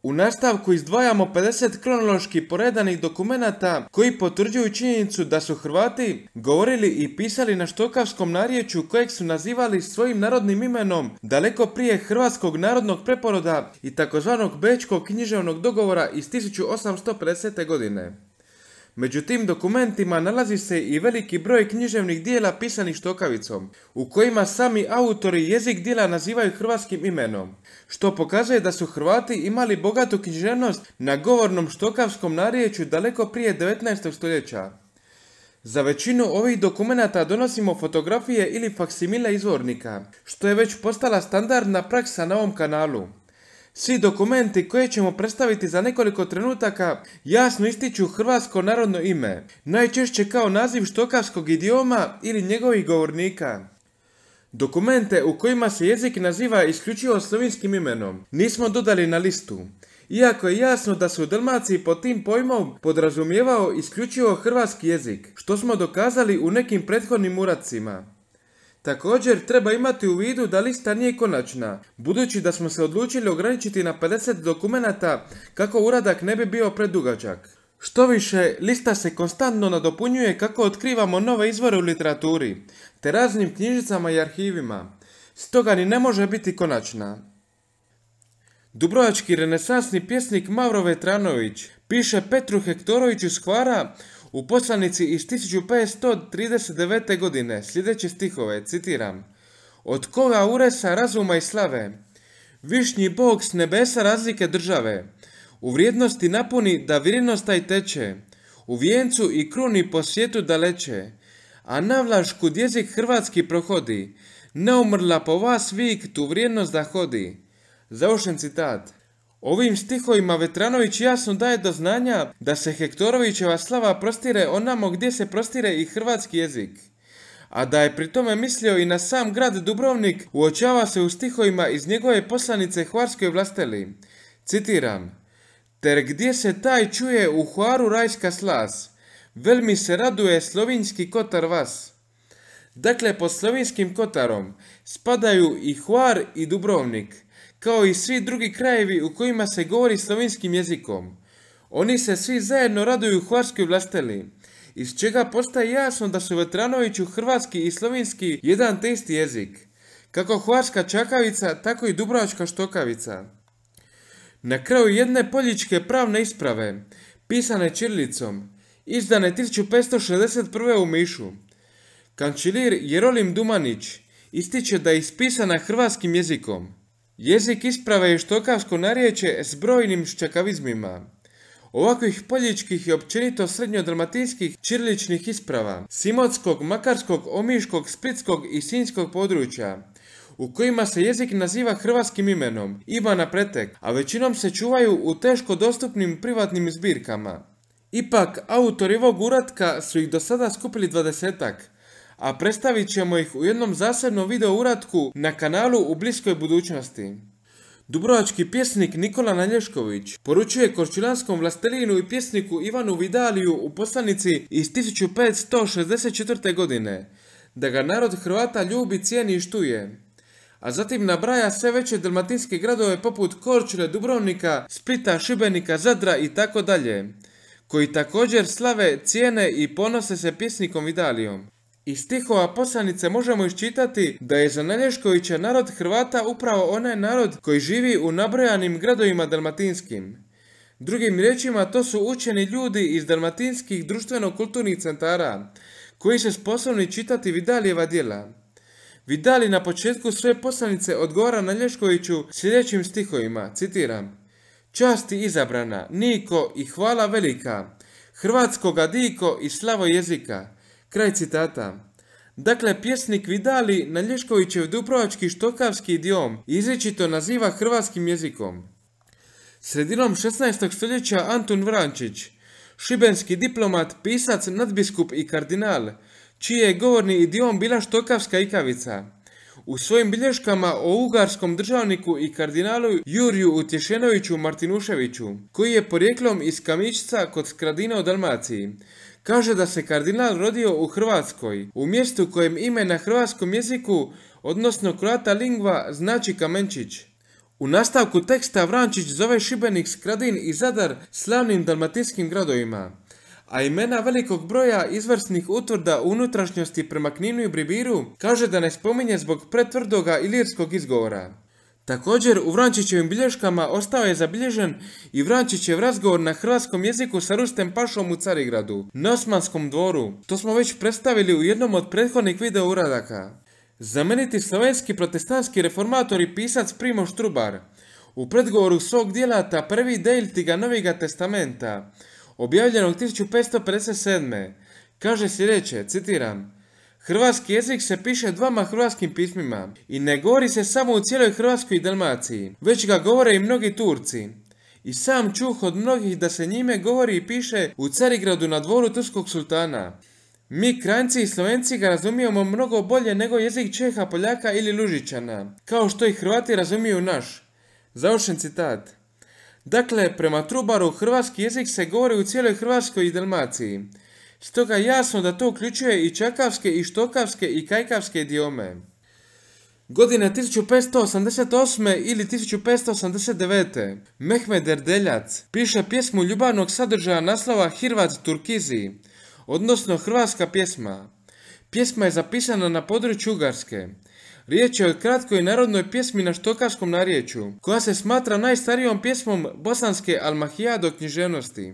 U nastavku izdvajamo 50 kronološki poredanih dokumenata koji potvrđuju činjenicu da su Hrvati govorili i pisali na štokavskom narječju kojeg su nazivali svojim narodnim imenom daleko prije hrvatskog narodnog preporoda i takozvanog bečkog književnog dogovora iz 1850. godine. Među tim dokumentima nalazi se i veliki broj književnih dijela pisanih štokavicom, u kojima sami autori jezik dijela nazivaju hrvatskim imenom, što pokazuje da su Hrvati imali bogatu književnost na govornom štokavskom narječju daleko prije 19. stoljeća. Za većinu ovih dokumenata donosimo fotografije ili faksimile izvornika, što je već postala standardna praksa na ovom kanalu. Svi dokumenti koje ćemo predstaviti za nekoliko trenutaka jasno ističu hrvatsko narodno ime, najčešće kao naziv štokavskog idioma ili njegovih govornika. Dokumente u kojima se jezik naziva isključivo slovinskim imenom nismo dodali na listu, iako je jasno da se u Dalmaciji pod tim pojmom podrazumijevao isključivo hrvatski jezik, što smo dokazali u nekim prethodnim uracima. Također treba imati u vidu da lista nije konačna, budući da smo se odlučili ograničiti na 50 dokumenata kako uradak ne bi bio predugačak. Što više, lista se konstantno nadopunjuje kako otkrivamo nove izvore u literaturi, te raznim knjižicama i arhivima. Stoga ni ne može biti konačna. Dubrovački renesansni pjesnik Mavro Vetranović piše Petru Hektoroviću Skvara u poslanici iz 1539. godine sljedeće stihove, citiram Od koga uresa razuma i slave, višnji bog s nebesa razlike države, u vrijednosti napuni da virinost taj teče, u vijencu i kruni po svijetu daleće, a navlaš kud jezik hrvatski prohodi, ne umrla po vas vik tu vrijednost da hodi. Završen citat. Ovim stihovima Vetranović jasno daje do znanja da se Hektorovićeva slava prostire onamo gdje se prostire i hrvatski jezik. A da je pri tome mislio i na sam grad Dubrovnik uočava se u stihovima iz njegove poslanice Hvarskoj vlasteli. Citiram. Ter gdje se taj čuje u Hvaru rajska slas, vel mi se raduje slovinski kotar vas. Dakle, pod slovinskim kotarom spadaju i Hvar i Dubrovnik – kao i svi drugi krajevi u kojima se govori slovinskim jezikom. Oni se svi zajedno raduju Hvarskoj vlasteli, iz čega postaje jasno da su Vetranoviću hrvatski i slovinski jedan te isti jezik. Kako Hvarska čakavica, tako i Dubrovačka štokavica. Na kraju jedne poljičke pravne isprave, pisane čirlicom, izdane 1561. u Mišu, kančilir Jerolim Dumanić ističe da je ispisana hrvatskim jezikom. Jezik isprave je štokavsko narječe s brojnim ščakavizmima. Ovakvih poljičkih i općenito srednjodramatijskih čirličnih isprava, simotskog, makarskog, omiškog, splitskog i sinjskog područja, u kojima se jezik naziva hrvatskim imenom, ima na pretek, a većinom se čuvaju u teško dostupnim privatnim zbirkama. Ipak, autori ovog uratka su ih do sada skupili dvadesetak, a predstavit ćemo ih u jednom zasebnom video uratku na kanalu u bliskoj budućnosti. Dubrovački pjesnik Nikola Nalješković poručuje korčilanskom vlastelinu i pjesniku Ivanu Vidaliju u poslanici iz 1564. godine da ga narod Hrvata ljubi, cijeni i štuje. A zatim nabraja sve veće dalmatinske gradove poput Korčule, Dubrovnika, Splita, Šibenika, Zadra i tako dalje, koji također slave, cijene i ponose se pjesnikom Vidalijom. Iz stihova poslanice možemo iščitati da je za Nalješkovića narod Hrvata upravo onaj narod koji živi u nabrojanim gradovima dalmatinskim. Drugim riječima to su učeni ljudi iz dalmatinskih društveno-kulturnih centara koji se sposobni čitati Vidalijeva dijela. Vidali na početku sve poslanice odgovara na sljedećim stihovima, citiram Časti izabrana, niko i hvala velika, Hrvatskoga diko i slavo jezika, Kraj citata. Dakle, pjesnik Vidali na Lješkovićev dubrovački štokavski idiom izričito naziva hrvatskim jezikom. Sredinom 16. stoljeća Antun Vrančić, šibenski diplomat, pisac, nadbiskup i kardinal, čiji je govorni idiom bila štokavska ikavica. U svojim bilješkama o ugarskom državniku i kardinalu Juriju Utješenoviću Martinuševiću, koji je porijeklom iz Kamičica kod Skradina u Dalmaciji, Kaže da se kardinal rodio u Hrvatskoj, u mjestu kojem ime na hrvatskom jeziku, odnosno kroata lingva, znači kamenčić. U nastavku teksta Vrančić zove Šibenik, Skradin i Zadar slavnim dalmatinskim gradovima, a imena velikog broja izvrsnih utvrda u unutrašnjosti prema Kninu i Bribiru kaže da ne spominje zbog pretvrdoga ilirskog izgovora. Također, u Vrančićevim bilješkama ostao je zabilježen i Vrančićev razgovor na hrvatskom jeziku sa Rustem Pašom u Carigradu, na Osmanskom dvoru. To smo već predstavili u jednom od prethodnih video uradaka. Zameniti slovenski protestanski reformator i pisac Primo Štrubar. U predgovoru svog djelata prvi del Noviga testamenta, objavljenog 1557. Kaže sljedeće, citiram. Hrvatski jezik se piše dvama hrvatskim pismima i ne govori se samo u cijeloj Hrvatskoj i Dalmaciji, već ga govore i mnogi Turci. I sam čuh od mnogih da se njime govori i piše u Carigradu na dvoru Turskog sultana. Mi kranci i slovenci ga razumijemo mnogo bolje nego jezik Čeha, Poljaka ili Lužićana, kao što i Hrvati razumiju naš. Završen citat. Dakle, prema Trubaru hrvatski jezik se govori u cijeloj Hrvatskoj i Dalmaciji. Stoga jasno da to uključuje i čakavske i štokavske i kajkavske idiome. Godine 1588. ili 1589. Mehmed Erdeljac piše pjesmu ljubavnog sadržaja naslova Hirvat Turkizi, odnosno hrvatska pjesma. Pjesma je zapisana na području Ugarske. Riječ je o kratkoj narodnoj pjesmi na štokavskom narječju, koja se smatra najstarijom pjesmom bosanske Almahijado književnosti.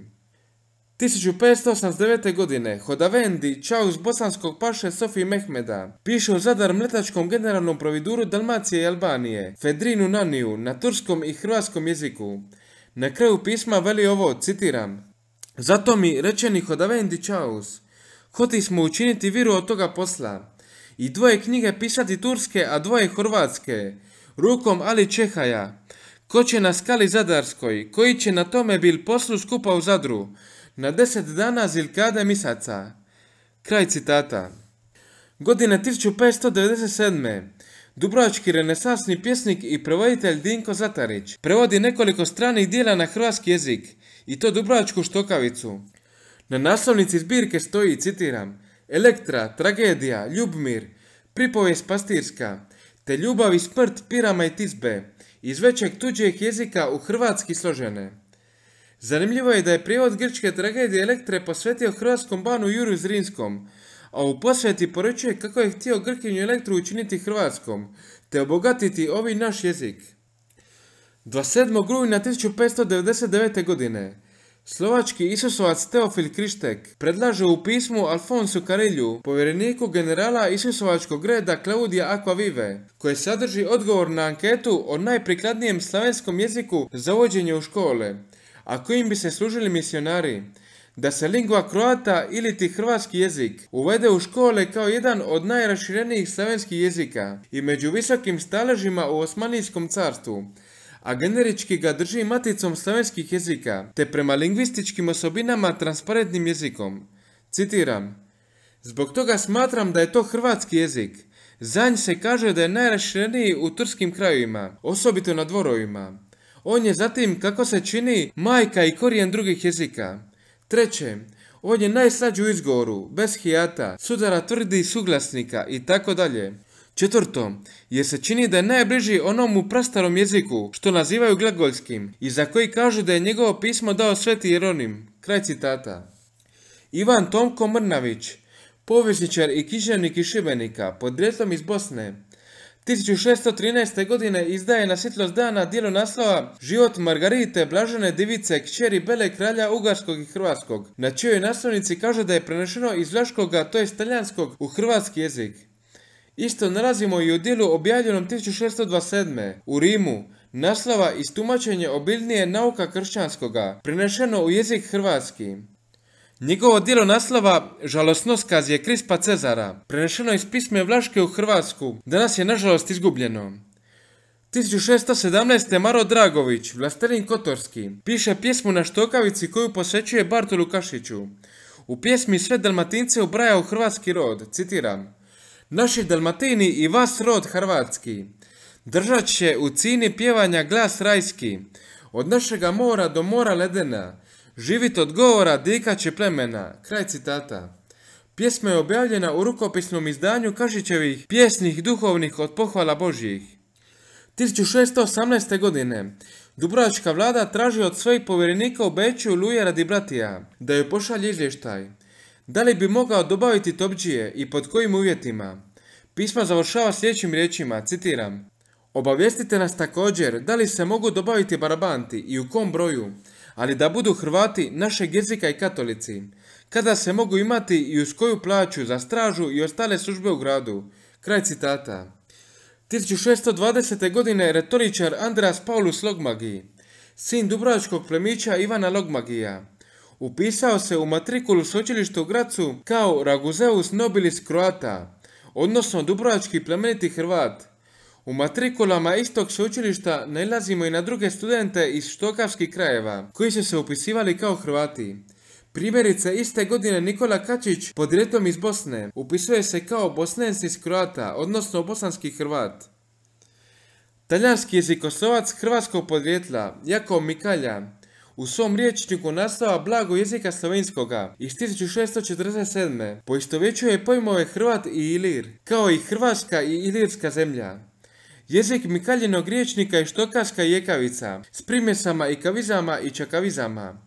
1589. godine Hodavendi, Čaus bosanskog paše Sofi Mehmeda, piše u Zadar mletačkom generalnom providuru Dalmacije i Albanije, Fedrinu Naniju, na turskom i hrvatskom jeziku. Na kraju pisma veli ovo, citiram, Zato mi rečeni Hodavendi Čaus, hoti smo učiniti viru od toga posla, i dvoje knjige pisati turske, a dvoje hrvatske, rukom ali Čehaja, ko će na skali Zadarskoj, koji će na tome bil poslu skupa u Zadru, na deset dana zilkade misaca. Kraj citata. Godine 1597. Dubrovački renesansni pjesnik i prevoditelj Dinko Zatarić prevodi nekoliko stranih dijela na hrvatski jezik i to Dubrovačku štokavicu. Na naslovnici zbirke stoji, citiram, Elektra, tragedija, Ljubmir, pripovijest pastirska, te ljubav i smrt Pirama i Tizbe, iz većeg tuđeg jezika u hrvatski složene. Zanimljivo je da je prijevod grčke tragedije Elektre posvetio hrvatskom banu Juriju Zrinskom, a u posveti poručuje kako je htio Grkinju Elektru učiniti hrvatskom, te obogatiti ovi naš jezik. 27. rujna 1599. godine Slovački Isusovac Teofil Krištek predlaže u pismu Alfonsu Karilju, povjereniku generala Isusovačkog reda Klaudija Aquavive, koje sadrži odgovor na anketu o najprikladnijem slavenskom jeziku za uvođenje u škole a kojim bi se služili misionari, da se lingva kroata ili ti hrvatski jezik uvede u škole kao jedan od najraširenijih slavenskih jezika i među visokim staležima u Osmanijskom carstvu, a generički ga drži maticom slavenskih jezika, te prema lingvističkim osobinama transparentnim jezikom. Citiram, Zbog toga smatram da je to hrvatski jezik. Zanj se kaže da je najrašireniji u turskim krajevima, osobito na dvorovima. On je zatim, kako se čini, majka i korijen drugih jezika. Treće, on je najslađi u izgovoru, bez hijata, sudara tvrdi suglasnika i tako dalje. Četvrto, je se čini da je najbliži u prastarom jeziku, što nazivaju glagoljskim, i za koji kažu da je njegovo pismo dao sveti Jeronim. Kraj citata. Ivan Tomko Mrnavić, povjesničar i književnik iz Šibenika, podrijetlom iz Bosne, 1613. godine izdaje na svjetlost dana dijelo naslova Život Margarite Blažene divice kćeri Bele kralja Ugarskog i Hrvatskog, na čijoj naslovnici kaže da je prenešeno iz Vlaškoga, to je talijanskog, u hrvatski jezik. Isto nalazimo i u dijelu objavljenom 1627. u Rimu, naslova istumačenje obilnije nauka kršćanskoga, prenešeno u jezik hrvatski. Njegovo djelo naslova Žalosnoskaz je Krispa Cezara, prenešeno iz pisme Vlaške u Hrvatsku, danas je nažalost izgubljeno. 1617. Maro Dragović, vlasterin Kotorski, piše pjesmu na štokavici koju posećuje Bartu Lukašiću. U pjesmi sve Dalmatince ubraja u hrvatski rod, citiram. Naši Dalmatini i vas rod hrvatski, držat će u cini pjevanja glas rajski, od našega mora do mora ledena, Živite od govora, dikaće plemena. Kraj citata. Pjesma je objavljena u rukopisnom izdanju kažićevih pjesnih duhovnih od pohvala Božjih. 1618. godine Dubrovačka vlada traži od svojih povjerenika u Beću Luje radi bratija da joj pošalje izvještaj. Da li bi mogao dobaviti topđije i pod kojim uvjetima? Pisma završava sljedećim riječima, citiram. Obavijestite nas također da li se mogu dobaviti barabanti i u kom broju, ali da budu Hrvati našeg jezika i katolici, kada se mogu imati i uz koju plaću za stražu i ostale službe u gradu. Kraj citata. 1620. godine retoričar Andras Paulus Logmagi, sin dubrovačkog plemića Ivana Logmagija, upisao se u matrikulu sočilišta u Gracu kao Raguzeus nobilis Croata, odnosno dubrovački plemeniti Hrvat, u matrikulama istog sveučilišta nalazimo i na druge studente iz štokavskih krajeva, koji su se upisivali kao Hrvati. Primjerice, iste godine Nikola Kačić pod iz Bosne upisuje se kao Bosnenski iz Kroata, odnosno bosanski Hrvat. Talijanski jezikoslovac hrvatskog podrijetla, Jako Mikalja, u svom rječniku nastava blago jezika slovenskoga iz 1647. poistovjećuje pojmove Hrvat i Ilir, kao i Hrvatska i Ilirska zemlja. Jezik Mikaljenog riječnika je štokarska jekavica s primjesama i kavizama i čakavizama.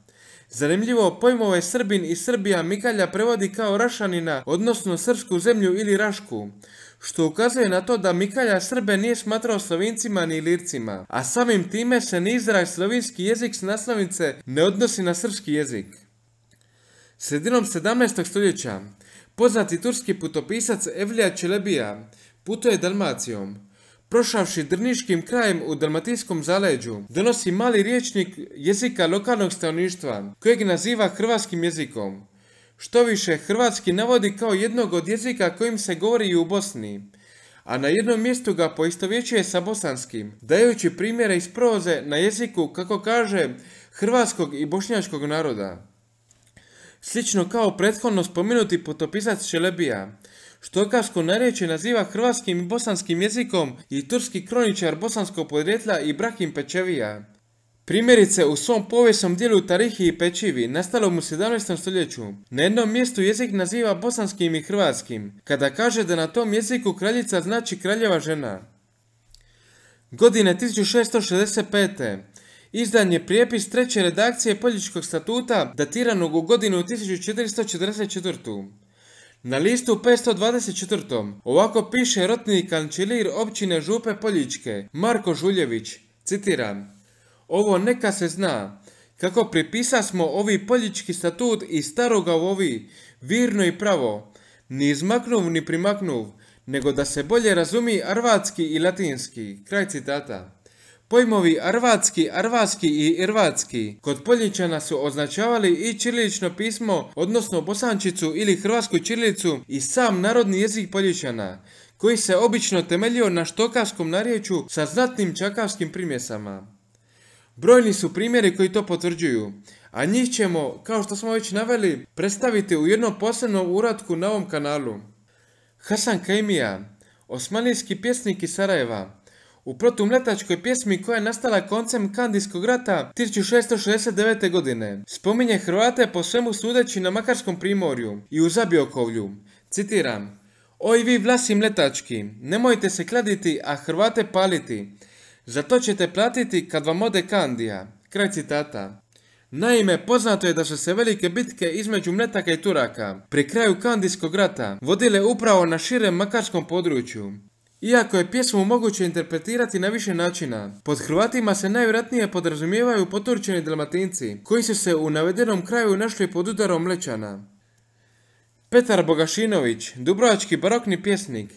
Zanimljivo, pojmove Srbin i Srbija Mikalja prevodi kao Rašanina, odnosno srpsku zemlju ili Rašku, što ukazuje na to da Mikalja Srbe nije smatrao slovincima ni lircima, a samim time se ni izraz slovinski jezik s naslovnice ne odnosi na srpski jezik. Sredinom 17. stoljeća poznati turski putopisac Evlija Čelebija putuje Dalmacijom, prošavši drniškim krajem u dalmatinskom zaleđu, donosi mali riječnik jezika lokalnog stanovništva, kojeg naziva hrvatskim jezikom. Što više, hrvatski navodi kao jednog od jezika kojim se govori i u Bosni, a na jednom mjestu ga poistovjećuje sa bosanskim, dajući primjere iz proze na jeziku, kako kaže, hrvatskog i bošnjačkog naroda. Slično kao prethodno spomenuti potopisac Šelebija, Štokavsko narječje naziva hrvatskim i bosanskim jezikom i turski kroničar bosanskog podrijetla Ibrahim Pečevija. Primjerice, u svom povijesnom dijelu Tarihi i Pečivi, nastalom u 17. stoljeću, na jednom mjestu jezik naziva bosanskim i hrvatskim, kada kaže da na tom jeziku kraljica znači kraljeva žena. Godine 1665. Izdan je prijepis treće redakcije Poljičkog statuta datiranog u godinu 1444. Na listu 524. ovako piše rotni kančilir općine Župe Poljičke, Marko Žuljević, citiram. Ovo neka se zna, kako pripisa smo ovi Poljički statut i staroga u ovi, virno i pravo, ni izmaknuv ni primaknuv, nego da se bolje razumi arvatski i latinski. Kraj citata. Pojmovi arvatski, arvatski i irvatski kod Poljičana su označavali i čirilično pismo, odnosno bosančicu ili hrvatsku čirilicu i sam narodni jezik Poljičana, koji se obično temeljio na štokavskom narječu sa znatnim čakavskim primjesama. Brojni su primjeri koji to potvrđuju, a njih ćemo, kao što smo već naveli, predstaviti u jednom posebnom uratku na ovom kanalu. Hasan Kajmija, osmanijski pjesnik iz Sarajeva, u protumletačkoj pjesmi koja je nastala koncem Kandijskog rata 1669. godine spominje Hrvate po svemu sudeći na Makarskom primorju i u Zabijokovlju, Citiram Oj vi vlasi mletački, nemojte se kladiti, a Hrvate paliti. zato ćete platiti kad vam ode Kandija. Kraj citata. Naime, poznato je da su se velike bitke između Mletaka i Turaka pri kraju Kandijskog rata vodile upravo na širem makarskom području. Iako je pjesmu moguće interpretirati na više načina, pod Hrvatima se najvjerojatnije podrazumijevaju poturčeni dalmatinci, koji su se u navedenom kraju našli pod udarom Mlečana. Petar Bogašinović, dubrovački barokni pjesnik,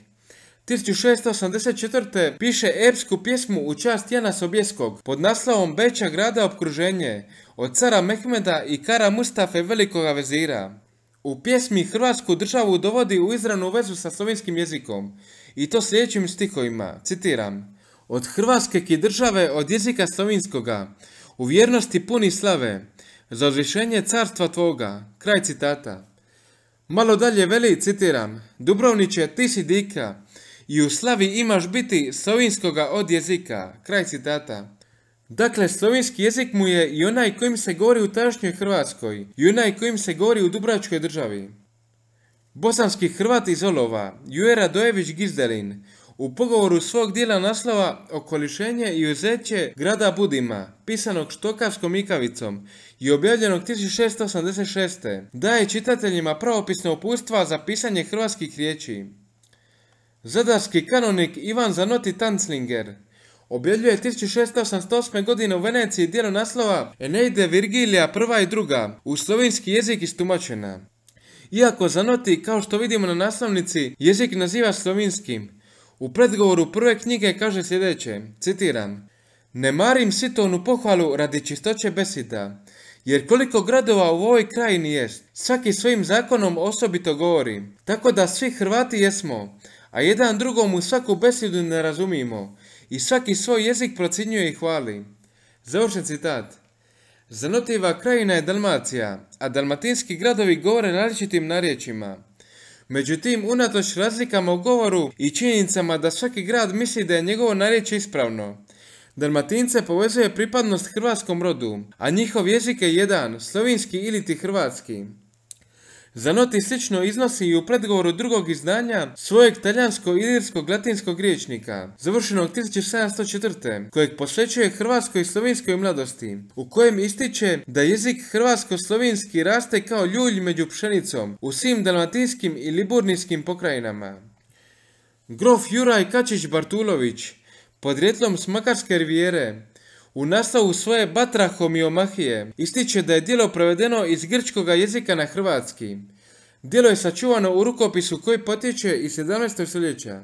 1684. piše epsku pjesmu u čast Jana Sobjeskog pod naslovom Beća grada opkruženje od cara Mehmeda i kara Mustafe Velikoga vezira. U pjesmi Hrvatsku državu dovodi u izravnu vezu sa slovenskim jezikom i to sljedećim stikovima, citiram, od Hrvatske ki države, od jezika slovinskoga, u vjernosti puni slave, za odrišenje carstva tvoga, kraj citata. Malo dalje veli, citiram, Dubrovniće, ti si dika, i u slavi imaš biti slovinskoga od jezika, kraj citata. Dakle, slovinski jezik mu je i onaj kojim se govori u tašnjoj Hrvatskoj i onaj kojim se govori u dubračkoj državi. Bosanski Hrvat iz Olova, Juera Dojević Gizdelin, u pogovoru svog dijela naslova Okolišenje i uzeće grada Budima, pisanog štokavskom ikavicom i objavljenog 1686. daje čitateljima pravopisne upustva za pisanje hrvatskih riječi. Zadarski kanonik Ivan Zanoti Tanclinger objavljuje 1688. godine u Veneciji dijelo naslova Eneide Virgilija prva i druga, u slovenski jezik istumačena. Iako Zanoti, kao što vidimo na naslovnici, jezik naziva slovinskim. U predgovoru prve knjige kaže sljedeće, citiram, Ne marim sitovnu pohvalu radi čistoće besida, jer koliko gradova u ovoj krajini jest, svaki svojim zakonom osobito govori, tako da svi Hrvati jesmo, a jedan drugom u svaku besidu ne razumimo i svaki svoj jezik procinjuje i hvali. Završen citat. Zanotiva krajina je Dalmacija, a dalmatinski gradovi govore različitim narječima. Međutim, unatoč razlikama u govoru i činjenicama da svaki grad misli da je njegovo narječje ispravno, Dalmatince povezuje pripadnost hrvatskom rodu, a njihov jezik je jedan, slovinski ili ti hrvatski. Zanoti slično iznosi i u predgovoru drugog izdanja svojeg talijansko-ilirskog latinskog riječnika, završenog 1704. kojeg posvećuje hrvatskoj i slovenskoj mladosti, u kojem ističe da jezik hrvatsko-slovenski raste kao ljulj među pšenicom u svim dalmatinskim i liburnijskim pokrajinama. Grof Juraj Kačić Bartulović, podrijetlom smakarske Makarske rivijere, u nastavu svoje Homiomahije ističe da je djelo prevedeno iz grčkog jezika na hrvatski. Djelo je sačuvano u rukopisu koji potječe iz 17. stoljeća.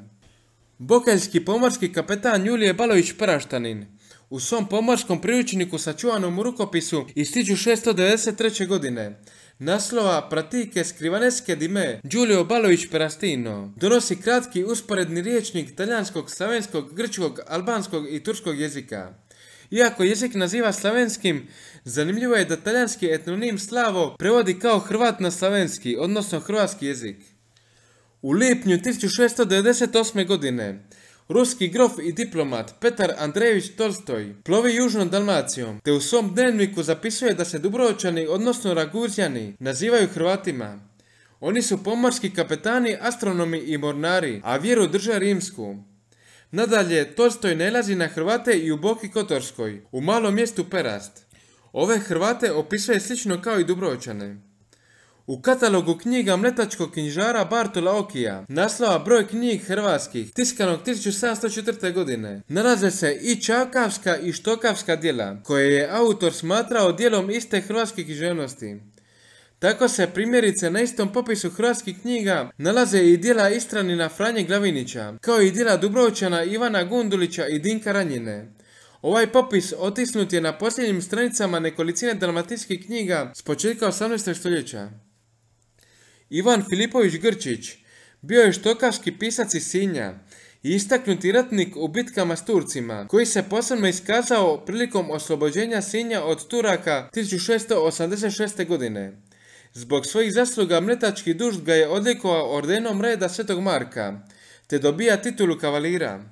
Bokeljski pomorski kapetan Julije Balović Praštanin u svom pomorskom priručniku sačuvanom u rukopisu iz 1693. godine naslova Pratike skrivaneske dime Giulio Balović Perastino donosi kratki usporedni riječnik talijanskog, slavenskog, grčkog, albanskog i turskog jezika. Iako jezik naziva slavenskim, zanimljivo je da talijanski etnonim Slavo prevodi kao Hrvat na slavenski, odnosno hrvatski jezik. U lipnju 1698. godine Ruski grof i diplomat Petar Andrejević Tolstoj plovi južnom Dalmacijom, te u svom dnevniku zapisuje da se dubrovčani odnosno Raguzjani, nazivaju Hrvatima. Oni su pomorski kapetani, astronomi i mornari, a vjeru drže rimsku. Nadalje, Tolstoj nalazi na Hrvate i u Boki Kotorskoj, u malom mjestu Perast. Ove Hrvate opisuje slično kao i Dubrovčane. U katalogu knjiga mletačkog knjižara Bartola Okija, naslova broj knjig hrvatskih, tiskanog 1704. godine, nalaze se i čakavska i štokavska djela, koje je autor smatrao djelom iste hrvatske književnosti. Tako se primjerice na istom popisu hrvatskih knjiga nalaze i djela Istranina Franje Glavinića, kao i djela Dubrovčana Ivana Gundulića i Dinka Ranjine. Ovaj popis otisnut je na posljednjim stranicama nekolicine dalmatinskih knjiga s početka 18. stoljeća. Ivan Filipović Grčić bio je štokavski pisac iz Sinja i istaknuti ratnik u bitkama s Turcima, koji se posebno iskazao prilikom oslobođenja Sinja od Turaka 1686. godine. Zbog svojih zasluga mletački duž ga je odlikovao ordenom reda Svetog Marka, te dobija titulu kavalira.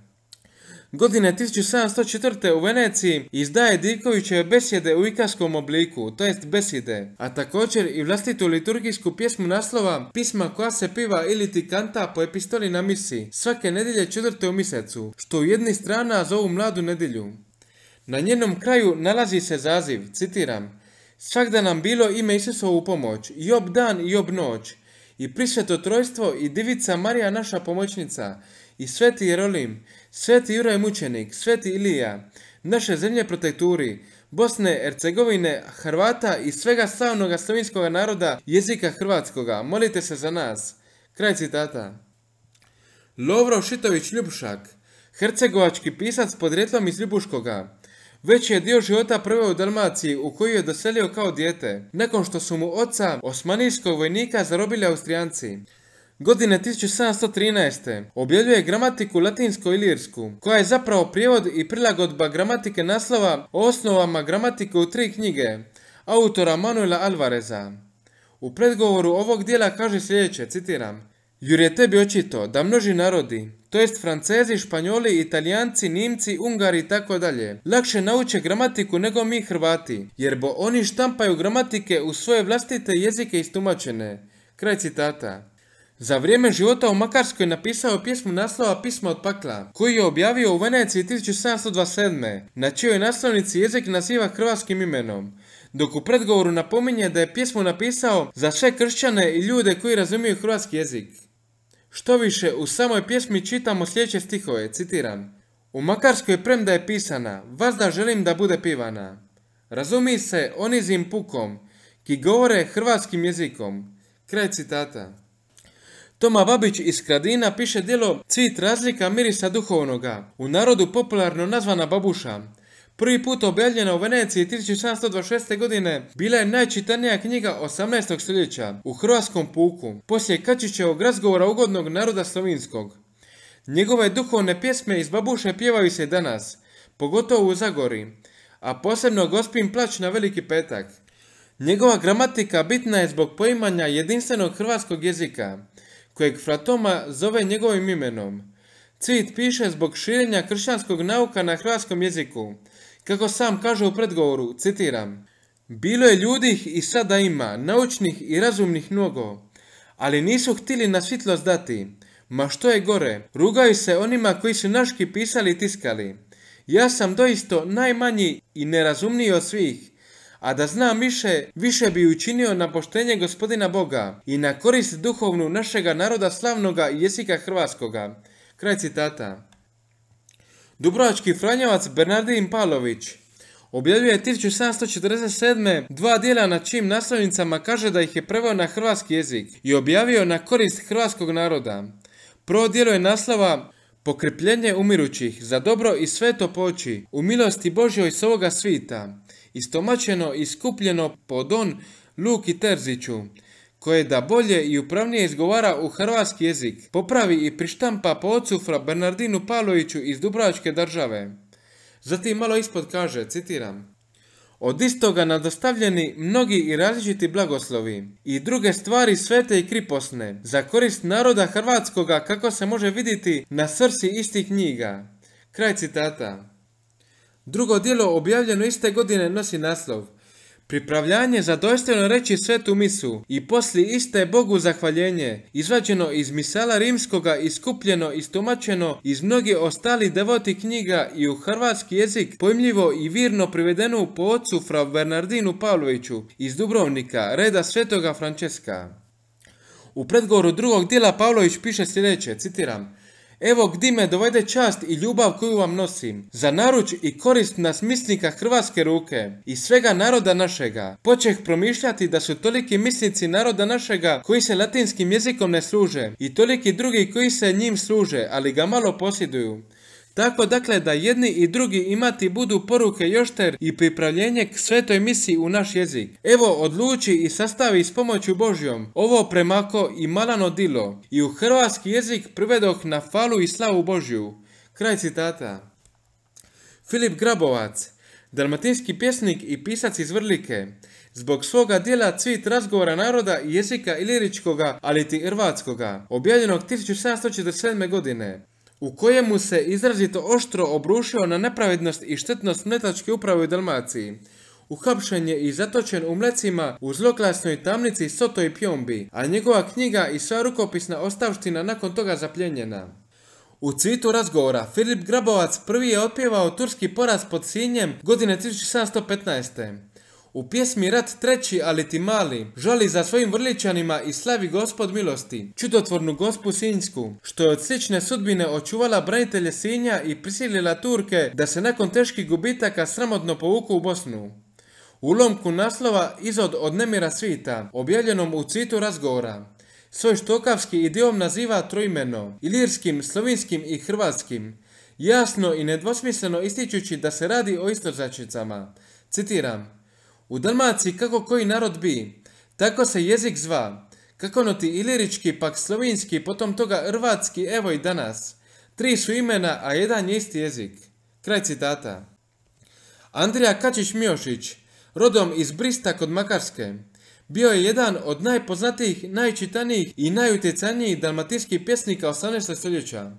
Godine 1704. u Veneciji izdaje Dikoviće besjede u ikaskom obliku, to jest beside, a također i vlastitu liturgijsku pjesmu naslova pisma koja se piva ili ti kanta po epistoli na misi, svake nedelje četvrte u mjesecu, što u jedni strana zovu mladu nedelju. Na njenom kraju nalazi se zaziv, citiram, Svak da nam bilo ime u pomoć, i dan i ob noć, i prisveto trojstvo i divica Marija naša pomoćnica, i sveti Jerolim, sveti Juraj Mučenik, sveti Ilija, naše zemlje protekturi, Bosne, Ercegovine, Hrvata i svega slavnoga slovinskog naroda jezika hrvatskoga, molite se za nas. Kraj citata. Lovro Šitović Ljubšak, hercegovački pisac podrijetlom iz Ljubuškoga, već je dio života proveo u Dalmaciji u koju je doselio kao dijete, nakon što su mu oca, osmanijskog vojnika, zarobili Austrijanci. Godine 1713. objavljuje gramatiku latinsko-ilirsku, koja je zapravo prijevod i prilagodba gramatike naslova o osnovama gramatike u tri knjige, autora Manuela Alvareza. U predgovoru ovog dijela kaže sljedeće, citiram, je bi očito da množi narodi, to jest francezi, španjoli, italijanci, nimci, ungari i tako dalje, lakše nauče gramatiku nego mi Hrvati, jer bo oni štampaju gramatike u svoje vlastite jezike istumačene. Kraj citata. Za vrijeme života u Makarskoj napisao pjesmu naslova Pisma od pakla, koji je objavio u Veneciji 1727. na čijoj naslovnici jezik naziva hrvatskim imenom, dok u predgovoru napominje da je pjesmu napisao za sve kršćane i ljude koji razumiju hrvatski jezik. Što više, u samoj pjesmi čitamo sljedeće stihove, citiram. U Makarskoj premda je pisana, vazda želim da bude pivana. Razumi se onizim pukom, ki govore hrvatskim jezikom. Kraj citata. Toma Babić iz Kradina piše djelo Cvit razlika mirisa duhovnoga, u narodu popularno nazvana babuša, Prvi put objavljena u Veneciji 1726. godine bila je najčitanija knjiga 18. stoljeća u Hrvatskom puku, poslije Kačićevog razgovora ugodnog naroda slovinskog. Njegove duhovne pjesme iz babuše pjevaju se danas, pogotovo u Zagori, a posebno gospin plać na veliki petak. Njegova gramatika bitna je zbog poimanja jedinstvenog hrvatskog jezika, kojeg Fratoma zove njegovim imenom. Cvit piše zbog širenja kršćanskog nauka na hrvatskom jeziku, kako sam kaže u predgovoru, citiram, Bilo je ljudih i sada ima, naučnih i razumnih mnogo, ali nisu htjeli na svitlost dati. Ma što je gore, rugaju se onima koji su naški pisali i tiskali. Ja sam doisto najmanji i nerazumniji od svih, a da znam više, više bi učinio na poštenje gospodina Boga i na korist duhovnu našega naroda slavnoga jezika hrvatskoga. Kraj citata. Dubrovački franjevac Bernardin Palović objavljuje 1747. dva dijela na čim naslovnicama kaže da ih je preveo na hrvatski jezik i objavio na korist hrvatskog naroda. Prvo dijelo je naslova Pokrepljenje umirućih za dobro i sveto poči u milosti Božjoj s ovoga svita, istomačeno i skupljeno po Don Luki Terziću, koje da bolje i upravnije izgovara u hrvatski jezik, popravi i prištampa po ocu Bernardinu Paloviću iz Dubrovačke države. Zatim malo ispod kaže, citiram, Od istoga nadostavljeni mnogi i različiti blagoslovi i druge stvari svete i kriposne za korist naroda hrvatskoga kako se može vidjeti na srsi istih knjiga. Kraj citata. Drugo dijelo objavljeno iste godine nosi naslov – Pripravljanje za dojstveno reći svetu misu i poslije iste Bogu zahvaljenje, izvađeno iz misala rimskoga, i iskupljeno, istumačeno iz mnogi ostali devoti knjiga i u hrvatski jezik pojmljivo i virno privedeno po ocu fra Bernardinu Pavloviću iz Dubrovnika, reda svetoga Frančeska. U predgovoru drugog dijela Pavlović piše sljedeće, citiram, Evo gdje me dovede čast i ljubav koju vam nosim. Za naruč i korist nasmisnika hrvatske ruke i svega naroda našega. Počeh promišljati da su toliki misnici naroda našega koji se latinskim jezikom ne služe i toliki drugi koji se njim služe, ali ga malo posjeduju. Tako dakle da jedni i drugi imati budu poruke jošter i pripravljenje k svetoj misiji u naš jezik. Evo odluči i sastavi s pomoću Božjom. Ovo premako i malano dilo i u hrvatski jezik privedoh na falu i slavu Božju. Kraj citata. Filip Grabovac, dalmatinski pjesnik i pisac iz Vrlike, zbog svoga dijela Cvit razgovora naroda i jezika iliričkoga, ali ti hrvatskoga, objavljenog 1747. godine u kojemu se izrazito oštro obrušio na nepravednost i štetnost mletačke uprave u Dalmaciji. Uhapšen je i zatočen u mlecima u zloglasnoj tamnici Soto i Pjombi, a njegova knjiga i sva rukopisna ostavština nakon toga zapljenjena. U cvitu razgovora Filip Grabovac prvi je otpjevao turski poraz pod Sinjem godine 1715. U pjesmi Rat treći, ali ti mali, žali za svojim vrličanima i slavi gospod milosti, čudotvornu gospu Sinjsku, što je od slične sudbine očuvala branitelje Sinja i prisilila Turke da se nakon teških gubitaka sramotno povuku u Bosnu. U lomku naslova izod od Nemira Svita, objavljenom u citu razgovora, svoj štokavski idiom naziva trojmeno, ilirskim, slovinskim i hrvatskim, jasno i nedvosmisleno ističući da se radi o istrzačicama. Citiram, u Dalmaciji kako koji narod bi, tako se jezik zva. Kako noti ilirički, pak slovinski, potom toga hrvatski, evo i danas. Tri su imena, a jedan je isti jezik. Kraj citata. Andrija Kačić-Miošić, rodom iz Brista kod Makarske, bio je jedan od najpoznatijih, najčitanijih i najutjecanijih dalmatinskih pjesnika 18. stoljeća.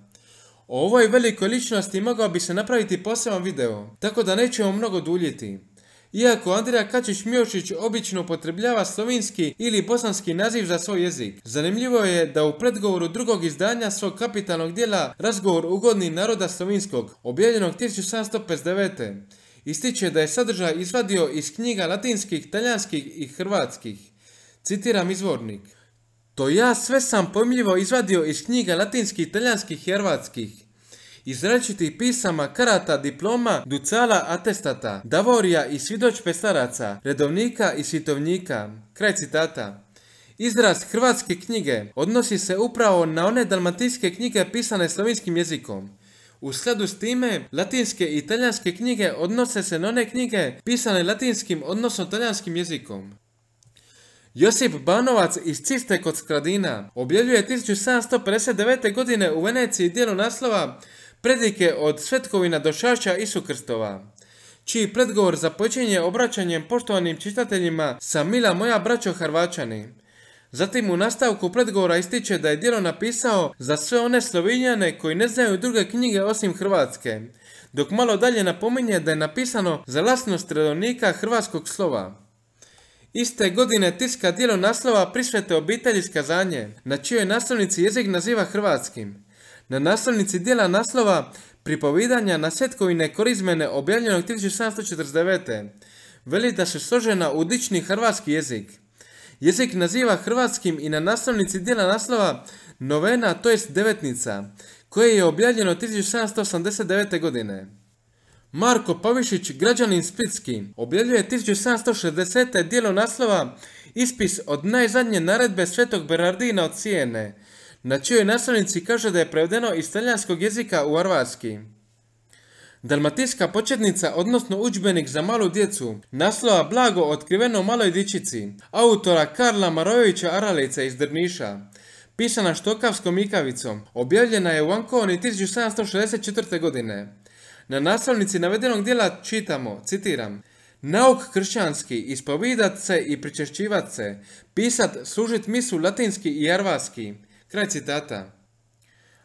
O ovoj velikoj ličnosti mogao bi se napraviti poseban video, tako da nećemo mnogo duljiti. Iako Andrija Kačić-Miočić obično upotrebljava slovinski ili bosanski naziv za svoj jezik. Zanimljivo je da u predgovoru drugog izdanja svog kapitalnog dijela Razgovor ugodni naroda slovinskog, objavljenog 1759. Ističe da je sadržaj izvadio iz knjiga latinskih, talijanskih i hrvatskih. Citiram izvornik. To ja sve sam pojmljivo izvadio iz knjiga latinskih, talijanskih i hrvatskih iz pisama, karata, diploma, ducala, atestata, davorija i svidočpe staraca, redovnika i svitovnika. Kraj citata. Izraz hrvatske knjige odnosi se upravo na one dalmatinske knjige pisane slovinskim jezikom. U skladu s time, latinske i Italijanske knjige odnose se na one knjige pisane latinskim odnosno talijanskim jezikom. Josip Banovac iz Ciste kod Skradina objavljuje 1759. godine u Veneciji dijelu naslova predike od svetkovina Šaša Isu Krstova, čiji predgovor započinje obraćanjem poštovanim čitateljima sa Mila moja braćo Hrvačani. Zatim u nastavku predgovora ističe da je dijelo napisao za sve one Slovinjane koji ne znaju druge knjige osim Hrvatske, dok malo dalje napominje da je napisano za lasnost redovnika hrvatskog slova. Iste godine tiska dijelo naslova Prisvete obitelji skazanje, na čijoj naslovnici jezik naziva hrvatskim. Na naslovnici dijela naslova pripovidanja na svjetkovine korizmene objavljenog 1749. Veli da se složena u dični hrvatski jezik. Jezik naziva hrvatskim i na naslovnici dijela naslova novena, to jest devetnica, koje je objavljeno 1789. godine. Marko Pavišić, građanin Splitski, objavljuje 1760. dijelo naslova Ispis od najzadnje naredbe Svetog Bernardina od Sijene, na čijoj naslovnici kaže da je prevedeno iz talijanskog jezika u arvatski. Dalmatinska početnica, odnosno učbenik za malu djecu, naslova blago otkriveno maloj dičici, autora Karla Marojevića Aralice iz Drniša. Pisana štokavskom ikavicom, objavljena je u Ankoni 1764. godine. Na naslovnici navedenog dijela čitamo, citiram, Nauk kršćanski, ispovidat se i pričešćivat se, pisat, služit misu latinski i arvatski, Kraj citata.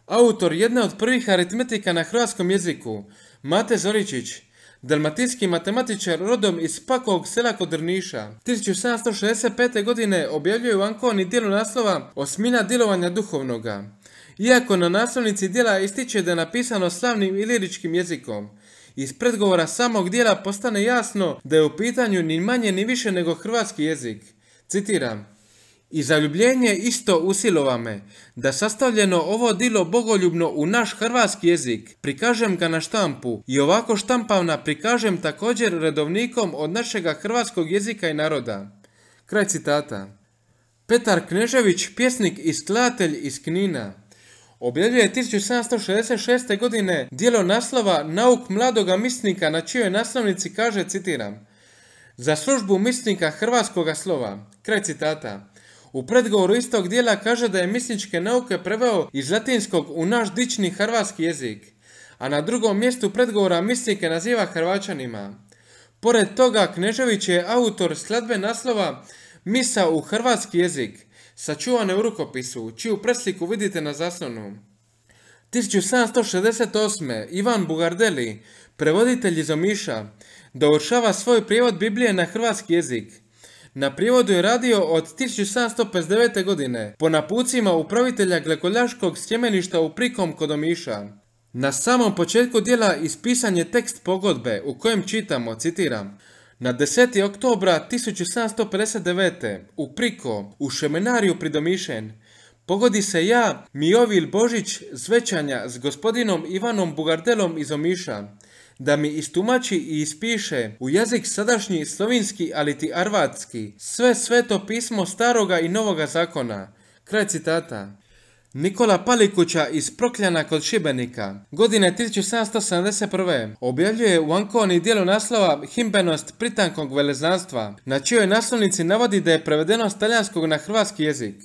Autor jedne od prvih aritmetika na hrvatskom jeziku, Mate Zoričić, dalmatinski matematičar rodom iz Pakovog sela kod Drniša. 1765. godine objavljuje u Ankoni dijelu naslova Osmina djelovanja duhovnoga. Iako na naslovnici dijela ističe da je napisano slavnim iliričkim jezikom, iz predgovora samog dijela postane jasno da je u pitanju ni manje ni više nego hrvatski jezik. Citiram. I zaljubljenje isto usilova me, da sastavljeno ovo dilo bogoljubno u naš hrvatski jezik, prikažem ga na štampu i ovako štampavna prikažem također redovnikom od našega hrvatskog jezika i naroda. Kraj citata. Petar Knežević, pjesnik i skladatelj iz Knina. Objavljuje 1766. godine dijelo naslova Nauk mladoga misnika na čijoj naslovnici kaže, citiram, Za službu misnika hrvatskoga slova. Kraj citata. U predgovoru istog dijela kaže da je misničke nauke preveo iz latinskog u naš dični hrvatski jezik, a na drugom mjestu predgovora misnike naziva Hrvaćanima. Pored toga, Knežević je autor sladbe naslova Misa u hrvatski jezik, sačuvane u rukopisu, čiju presliku vidite na zaslonu. 1768. Ivan Bugardeli, prevoditelj iz Omiša, dovršava svoj prijevod Biblije na hrvatski jezik. Na privodu je radio od 1759. godine po napucima upravitelja glekoljaškog sjemeništa u Prikom kod Omiša. Na samom početku dijela ispisan je tekst pogodbe u kojem čitamo, citiram, na 10. oktobra 1759. u Priko, u Šemenariju pridomišen, pogodi se ja, Miovil Božić, zvećanja s gospodinom Ivanom Bugardelom iz Omiša, da mi istumači i ispiše u jezik sadašnji slovinski ali ti arvatski sve sveto pismo staroga i novoga zakona. Kraj citata. Nikola Palikuća iz Prokljana kod Šibenika, godine 1771. objavljuje u Ankoni dijelu naslova Himbenost pritankog velezanstva, na čijoj naslovnici navodi da je prevedeno s talijanskog na hrvatski jezik.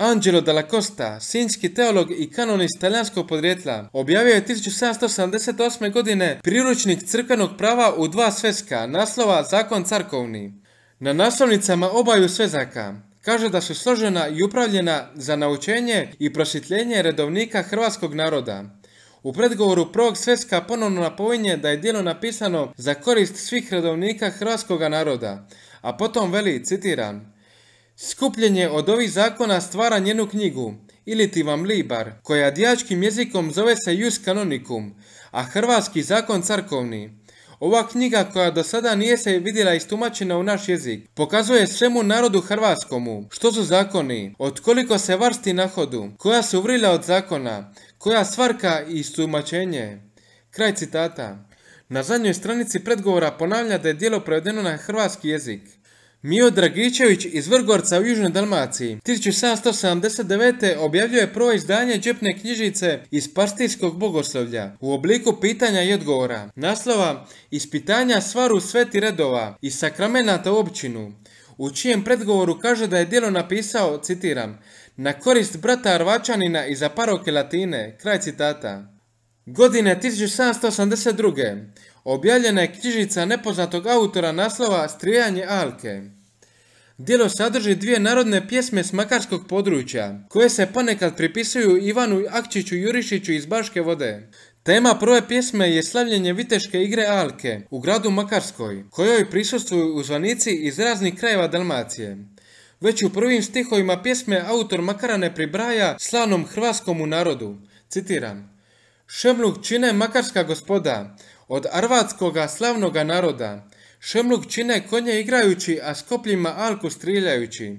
Angelo dalla Costa, sinjski teolog i kanonist talijanskog podrijetla, objavio je 1778. godine priručnik crkvenog prava u dva sveska, naslova Zakon carkovni. Na naslovnicama obaju svezaka kaže da su složena i upravljena za naučenje i prosvjetljenje redovnika hrvatskog naroda. U predgovoru prvog sveska ponovno napominje da je djelo napisano za korist svih redovnika hrvatskoga naroda, a potom veli, citiram, Skupljenje od ovih zakona stvara njenu knjigu, ili ti vam libar, koja dijačkim jezikom zove se Jus Canonicum, a hrvatski zakon crkovni. Ova knjiga koja do sada nije se vidjela istumačena u naš jezik, pokazuje svemu narodu hrvatskomu što su zakoni, od koliko se varsti nahodu, koja su vrila od zakona, koja svarka i istumačenje. Kraj citata. Na zadnjoj stranici predgovora ponavlja da je dijelo prevedeno na hrvatski jezik. Mio Dragičević iz Vrgorca u Južnoj Dalmaciji 1779. objavljuje prvo izdanje džepne knjižice iz Pastijskog bogoslovlja u obliku pitanja i odgovora, naslova Ispitanja svaru sveti redova i sakramenata u općinu, u čijem predgovoru kaže da je dijelo napisao, citiram, na korist brata Arvačanina iza paroke Latine, kraj citata. Godine 1782. Objavljena je knjižica nepoznatog autora naslova Strijanje Alke. Djelo sadrži dvije narodne pjesme s makarskog područja, koje se ponekad pripisuju Ivanu Akčiću Jurišiću iz Baške vode. Tema prve pjesme je slavljenje viteške igre Alke u gradu Makarskoj, kojoj prisustvuju uzvanici iz raznih krajeva Dalmacije. Već u prvim stihovima pjesme autor Makarane pribraja slanom hrvatskomu narodu. Citiram. Šemluk čine makarska gospoda, od arvatskog slavnoga naroda, šemluk čine konje igrajući, a skopljima alku striljajući.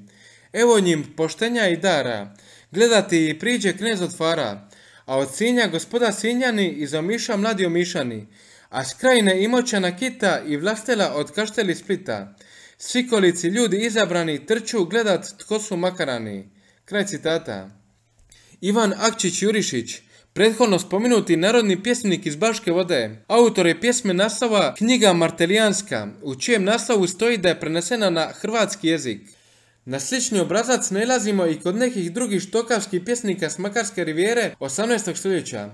Evo njim poštenja i dara, gledati i priđe knez od fara, a od sinja gospoda sinjani za miša mladi omišani, a skrajne krajine imoćana kita i vlastela od kašteli splita. Svikolici ljudi izabrani trču gledat tko su makarani. Kraj citata. Ivan Akčić Jurišić, Prethodno spomenuti narodni pjesnik iz Baške vode. Autor je pjesme naslova Knjiga Martelijanska, u čijem nastavu stoji da je prenesena na hrvatski jezik. Na slični obrazac nalazimo i kod nekih drugih štokavskih pjesnika s Makarske rivijere 18. stoljeća.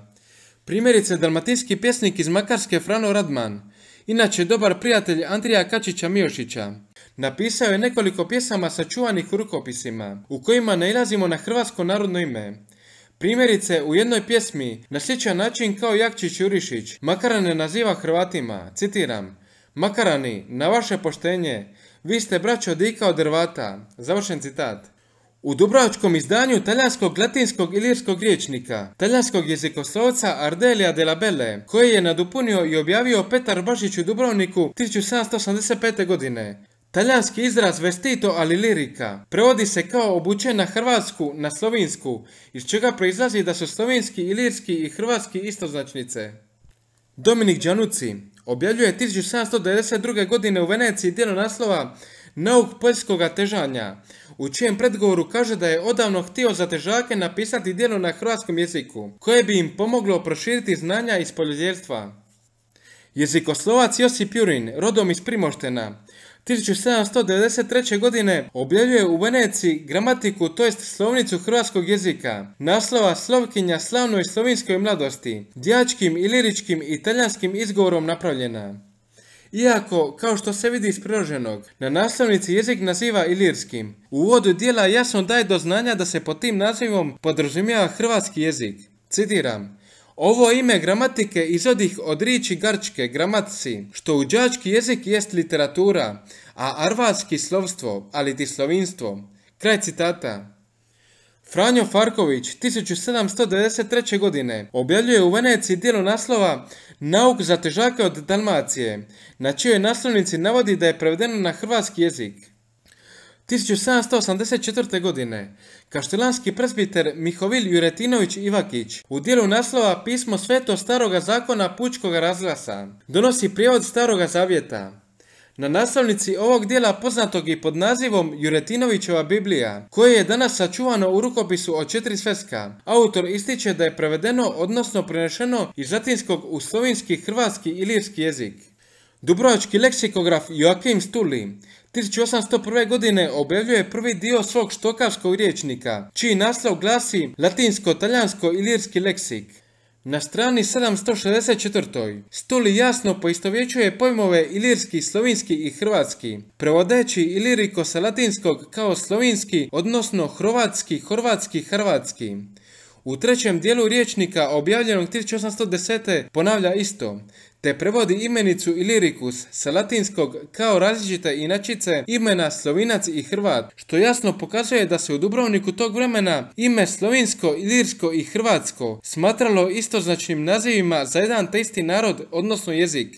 Primjerice dalmatinski pjesnik iz Makarske Frano Radman, inače dobar prijatelj Andrija Kačića Miošića. Napisao je nekoliko pjesama sačuvanih u rukopisima, u kojima nalazimo na hrvatsko narodno ime. Primjerice, u jednoj pjesmi, na sličan način kao Jakčić Jurišić, Makarane naziva Hrvatima, citiram, Makarani, na vaše poštenje, vi ste braćo dika od Hrvata, završen citat. U dubrovačkom izdanju talijanskog latinskog ilirskog riječnika, talijanskog jezikoslovca Ardelija de la Belle, koji je nadupunio i objavio Petar Bašić u Dubrovniku 1785. godine, Talijanski izraz vestito ali lirika prevodi se kao obučen na hrvatsku, na slovinsku, iz čega proizlazi da su slovenski, ilirski i hrvatski istoznačnice. Dominik Đanuci objavljuje 1792. godine u Veneciji djelo naslova Nauk poljskoga težanja, u čijem predgovoru kaže da je odavno htio za težake napisati dijelo na hrvatskom jeziku, koje bi im pomoglo proširiti znanja iz poljodjelstva. Jezikoslovac Josip Jurin, rodom iz Primoštena, 1793. godine objavljuje u Veneciji gramatiku, to jest slovnicu hrvatskog jezika, naslova Slovkinja slavnoj slovinskoj mladosti, djačkim, iliričkim i italijanskim izgovorom napravljena. Iako, kao što se vidi iz priloženog, na naslovnici jezik naziva ilirskim. u uvodu dijela jasno daje do znanja da se pod tim nazivom podrazumijeva hrvatski jezik. Citiram, ovo ime gramatike izodih od riči grčke gramatci, što u đački jezik jest literatura, a arvatski slovstvo, ali ti slovinstvo. Kraj citata. Franjo Farković 1793. godine objavljuje u Veneciji dijelu naslova Nauk za težake od Dalmacije, na čijoj naslovnici navodi da je prevedeno na hrvatski jezik. 1784. godine kaštelanski presbiter Mihovil Juretinović Ivakić u dijelu naslova Pismo sveto staroga zakona pučkog razglasa donosi prijevod staroga zavjeta. Na naslovnici ovog dijela poznatog i pod nazivom Juretinovićeva Biblija, koje je danas sačuvano u rukopisu od četiri sveska, autor ističe da je prevedeno, odnosno prenešeno iz latinskog u slovinski, hrvatski i lirski jezik. Dubrovački leksikograf Joakim Stuli 1801. godine objavljuje prvi dio svog štokavskog riječnika, čiji naslov glasi latinsko taljansko ilirski leksik. Na strani 764. stoli jasno poistovjećuje pojmove ilirski, slovinski i hrvatski, prevodeći iliriko sa latinskog kao slovinski, odnosno hrvatski, Hrvatski hrvatski. U trećem dijelu riječnika objavljenog 1810. ponavlja isto, te prevodi imenicu Ilirikus sa latinskog kao različite inačice imena Slovinac i Hrvat, što jasno pokazuje da se u Dubrovniku tog vremena ime Slovinsko, Ilirsko i Hrvatsko smatralo istoznačnim nazivima za jedan te isti narod, odnosno jezik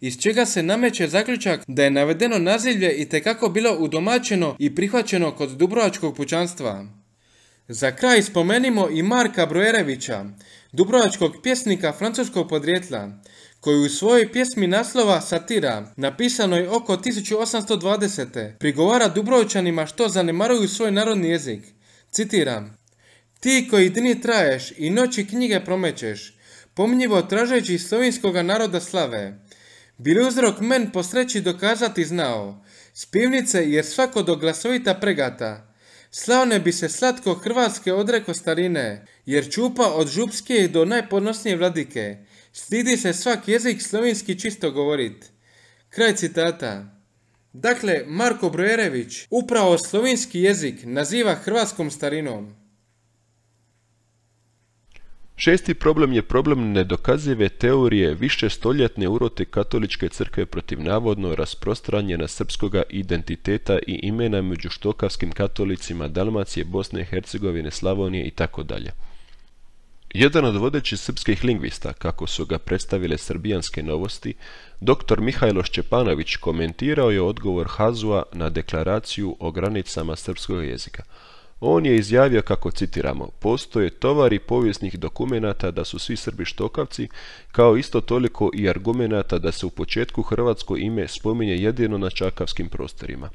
iz čega se nameće zaključak da je navedeno nazivlje i tekako bilo udomaćeno i prihvaćeno kod dubrovačkog pućanstva. Za kraj spomenimo i Marka Brojerevića, dubrovačkog pjesnika francuskog podrijetla, koji u svojoj pjesmi naslova Satira, napisanoj oko 1820. prigovara dubrovačanima što zanemaruju svoj narodni jezik. Citiram. Ti koji dni traješ i noći knjige promećeš, pomnjivo tražeći slovinskoga naroda slave. Bili uzrok men po sreći dokazati znao, spivnice jer svako do glasovita pregata, Slavne bi se slatko Hrvatske odreko starine, jer čupa od župske do najponosnije vladike. Stidi se svak jezik slovinski čisto govorit. Kraj citata. Dakle, Marko Brojerević upravo slovinski jezik naziva hrvatskom starinom. Šesti problem je problem nedokazive teorije više stoljetne urote katoličke crkve protiv navodno rasprostranjena srpskoga identiteta i imena među štokavskim katolicima Dalmacije, Bosne, Hercegovine, Slavonije itd. Jedan od vodećih srpskih lingvista, kako su ga predstavile srbijanske novosti, dr. Mihajlo Šćepanović komentirao je odgovor Hazua na deklaraciju o granicama srpskog jezika – on je izjavio kako citiramo, postoje tovari povijesnih dokumenata da su svi Srbi štokavci, kao isto toliko i argumenata da se u početku hrvatsko ime spominje jedino na čakavskim prostorima.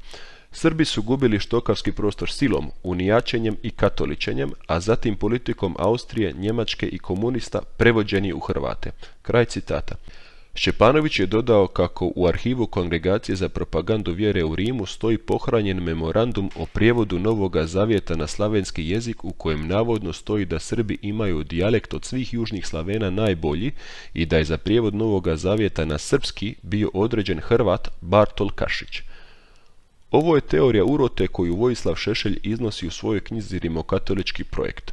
Srbi su gubili štokavski prostor silom, unijačenjem i katoličenjem, a zatim politikom Austrije, Njemačke i komunista prevođeni u Hrvate. Kraj citata. Šepanović je dodao kako u arhivu Kongregacije za propagandu vjere u Rimu stoji pohranjen memorandum o prijevodu Novoga Zavjeta na slavenski jezik u kojem navodno stoji da Srbi imaju dijalekt od svih južnih Slavena najbolji i da je za prijevod Novoga Zavjeta na srpski bio određen Hrvat Bartol Kašić. Ovo je teorija urote koju Vojislav Šešelj iznosi u svojoj knjizi Rimokatolički projekt.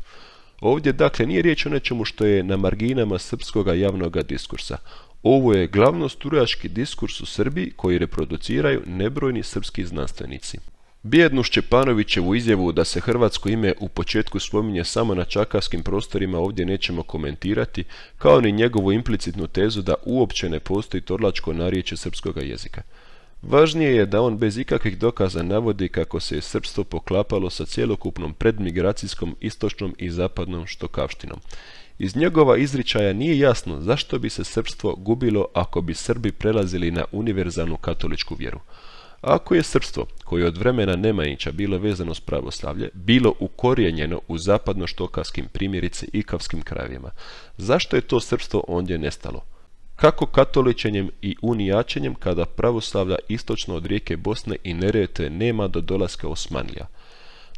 Ovdje dakle nije riječ o nečemu što je na marginama srpskoga javnog diskursa. Ovo je glavno strujački diskurs u Srbiji koji reproduciraju nebrojni srpski znanstvenici. Bijednu Šćepanovićevu izjavu da se hrvatsko ime u početku spominje samo na čakavskim prostorima ovdje nećemo komentirati, kao ni njegovu implicitnu tezu da uopće ne postoji torlačko narječe srpskog jezika. Važnije je da on bez ikakvih dokaza navodi kako se je srpstvo poklapalo sa cjelokupnom predmigracijskom istočnom i zapadnom štokavštinom. Iz njegova izričaja nije jasno zašto bi se srpstvo gubilo ako bi Srbi prelazili na univerzalnu katoličku vjeru. Ako je srpstvo, koje od vremena Nemanjića bilo vezano s pravoslavlje, bilo ukorijenjeno u zapadno primjerici primjerice i kavskim krajevima, zašto je to srpstvo ondje nestalo? Kako katoličenjem i unijačenjem kada pravoslavlja istočno od rijeke Bosne i Nerete nema do dolaska Osmanlija?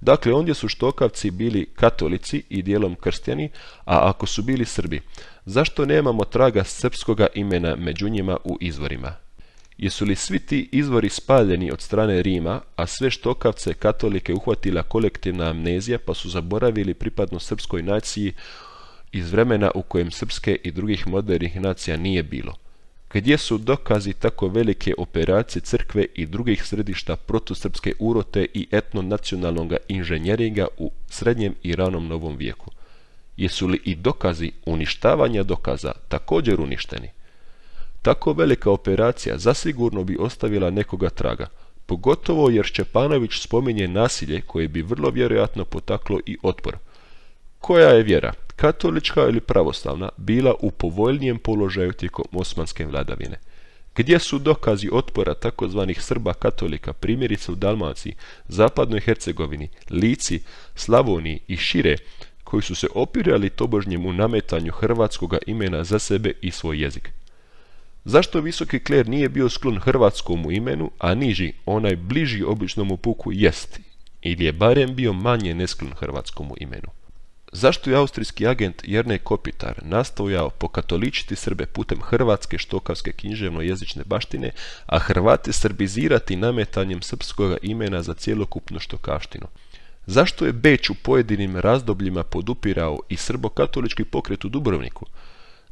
Dakle, ondje su štokavci bili katolici i dijelom krstjani, a ako su bili Srbi, zašto nemamo traga srpskoga imena među njima u izvorima? Jesu li svi ti izvori spaljeni od strane Rima, a sve štokavce katolike uhvatila kolektivna amnezija pa su zaboravili pripadno srpskoj naciji iz vremena u kojem srpske i drugih modernih nacija nije bilo? gdje su dokazi tako velike operacije crkve i drugih središta protusrpske urote i etnonacionalnog inženjeringa u srednjem i ranom novom vijeku. Jesu li i dokazi uništavanja dokaza također uništeni? Tako velika operacija zasigurno bi ostavila nekoga traga, pogotovo jer Šćepanović spominje nasilje koje bi vrlo vjerojatno potaklo i otpor. Koja je vjera? katolička ili pravoslavna, bila u povoljnijem položaju tijekom osmanske vladavine. Gdje su dokazi otpora takozvanih Srba katolika primjerice u Dalmaciji, Zapadnoj Hercegovini, Lici, Slavoniji i šire, koji su se opirali tobožnjemu nametanju hrvatskoga imena za sebe i svoj jezik? Zašto visoki kler nije bio sklon hrvatskomu imenu, a niži, onaj bliži običnom puku jest, ili je barem bio manje nesklon hrvatskomu imenu? Zašto je austrijski agent Jernej Kopitar nastojao pokatoličiti Srbe putem hrvatske štokavske književno-jezične baštine, a Hrvate srbizirati nametanjem srpskoga imena za cjelokupnu štokaštinu? Zašto je Beć u pojedinim razdobljima podupirao i srbokatolički pokret u Dubrovniku?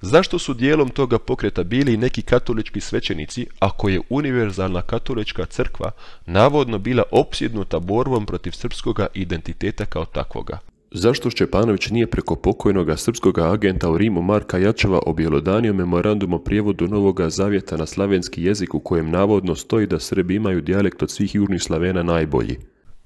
Zašto su dijelom toga pokreta bili i neki katolički svećenici, ako je univerzalna katolička crkva navodno bila opsjednuta borbom protiv srpskoga identiteta kao takvoga? Zašto Šćepanović nije preko pokojnog srpskog agenta u Rimu Marka Jačeva objelodanio memorandum o prijevodu Novoga Zavjeta na slavenski jezik u kojem navodno stoji da Srbi imaju dijalekt od svih južnih Slavena najbolji?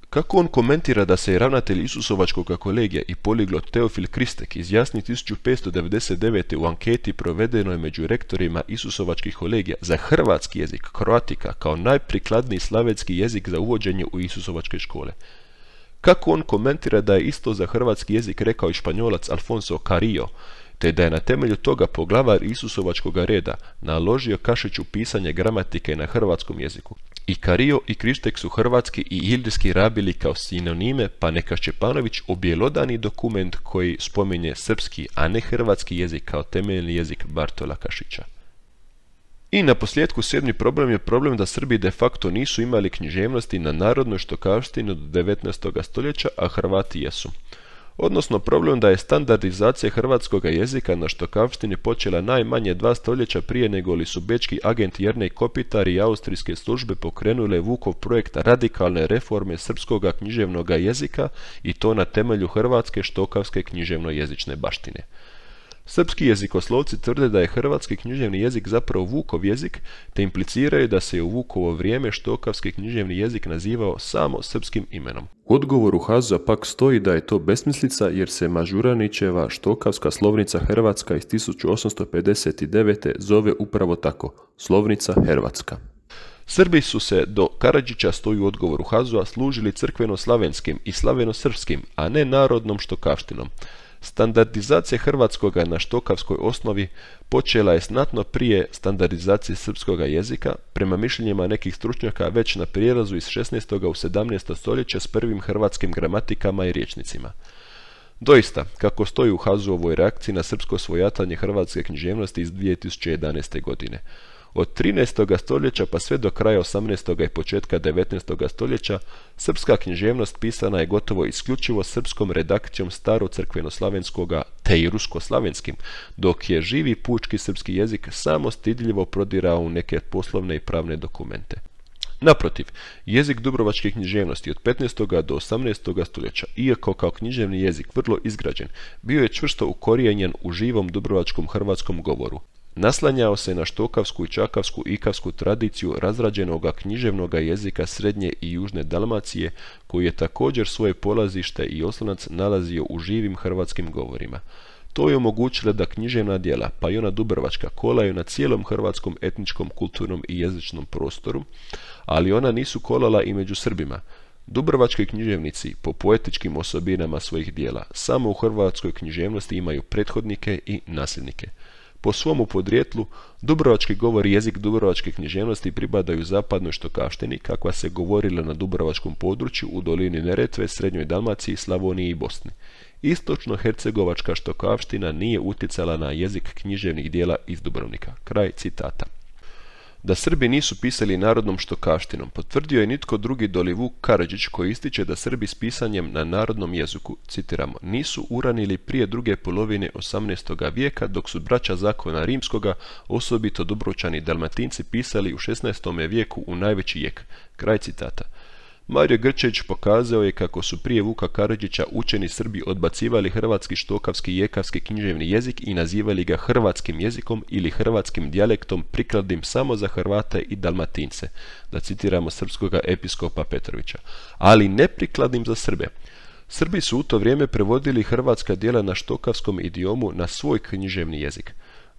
Kako on komentira da se je ravnatelj Isusovačkog kolegija i poliglot Teofil Kristek izjasni 1599. u anketi provedenoj među rektorima Isusovačkih kolegija za hrvatski jezik Kroatika kao najprikladniji slavenski jezik za uvođenje u Isusovačke škole? Kako on komentira da je isto za hrvatski jezik rekao i španjolac Alfonso Carillo, te da je na temelju toga poglavar Isusovačkoga reda naložio Kašiću pisanje gramatike na hrvatskom jeziku. I Kario i Krištek su hrvatski i ilirski rabili kao sinonime, pa neka Šćepanović objelodani dokument koji spominje srpski, a ne hrvatski jezik kao temeljni jezik Bartola Kašića. I na posljedku sedmi problem je problem da Srbi de facto nisu imali književnosti na narodnoj štokavštini od 19. stoljeća, a Hrvati jesu. Odnosno problem da je standardizacija hrvatskog jezika na štokavštini počela najmanje dva stoljeća prije nego li su bečki agent Jernej Kopitar i austrijske službe pokrenule Vukov projekt radikalne reforme srpskog književnog jezika i to na temelju hrvatske štokavske književno jezične baštine. Srpski jezikoslovci tvrde da je hrvatski književni jezik zapravo Vukov jezik, te impliciraju da se je u Vukovo vrijeme štokavski književni jezik nazivao samo srpskim imenom. U odgovoru Haza pak stoji da je to besmislica jer se Mažuranićeva štokavska slovnica Hrvatska iz 1859. zove upravo tako, slovnica Hrvatska. Srbi su se do Karadžića stoji u odgovoru Hazua služili crkveno-slavenskim i slaveno-srpskim, a ne narodnom štokavštinom. Standardizacija hrvatskoga na štokavskoj osnovi počela je znatno prije standardizacije srpskoga jezika, prema mišljenjima nekih stručnjaka već na prijelazu iz 16. u 17. stoljeća s prvim hrvatskim gramatikama i riječnicima. Doista, kako stoji u Hazuovoj reakciji na srpsko svojatanje hrvatske književnosti iz 2011. godine, od 13. stoljeća pa sve do kraja 18. i početka 19. stoljeća srpska književnost pisana je gotovo isključivo srpskom redakcijom starocrkvenoslavenskoga te i ruskoslavenskim, dok je živi pučki srpski jezik samo stidljivo prodirao u neke poslovne i pravne dokumente. Naprotiv, jezik dubrovačke književnosti od 15. do 18. stoljeća, iako kao književni jezik vrlo izgrađen, bio je čvrsto ukorijenjen u živom dubrovačkom hrvatskom govoru. Naslanjao se na štokavsku, i čakavsku ikavsku tradiciju razrađenoga književnoga jezika srednje i južne Dalmacije, koji je također svoje polazište i oslonac nalazio u živim hrvatskim govorima. To je omogućilo da književna dijela, pa i ona Dubrovačka, kolaju na cijelom hrvatskom etničkom, kulturnom i jezičnom prostoru, ali ona nisu kolala i među Srbima. Dubrovački književnici po poetičkim osobinama svojih dijela samo u hrvatskoj književnosti imaju prethodnike i nasljednike. Po svomu podrijetlu, dubrovački govor i jezik dubrovačke književnosti pripadaju zapadnoj štokašteni kakva se govorila na dubrovačkom području u dolini Neretve, Srednjoj Dalmaciji, Slavoniji i Bosni. Istočno-hercegovačka štokavština nije utjecala na jezik književnih dijela iz Dubrovnika. Kraj citata. Da Srbi nisu pisali narodnom štokaštinom, potvrdio je nitko drugi doli Vuk Karadžić koji ističe da Srbi s pisanjem na narodnom jeziku, citiramo, nisu uranili prije druge polovine 18. vijeka dok su braća zakona rimskoga, osobito dobroćani dalmatinci pisali u 16. vijeku u najveći jek. Kraj citata. Mario Grčević pokazao je kako su prije Vuka Karadžića učeni Srbi odbacivali hrvatski štokavski i jekavski književni jezik i nazivali ga hrvatskim jezikom ili hrvatskim dijalektom prikladnim samo za Hrvate i Dalmatince, da citiramo srpskoga episkopa Petrovića, ali ne neprikladnim za Srbe. Srbi su u to vrijeme prevodili hrvatska dijela na štokavskom idiomu na svoj književni jezik.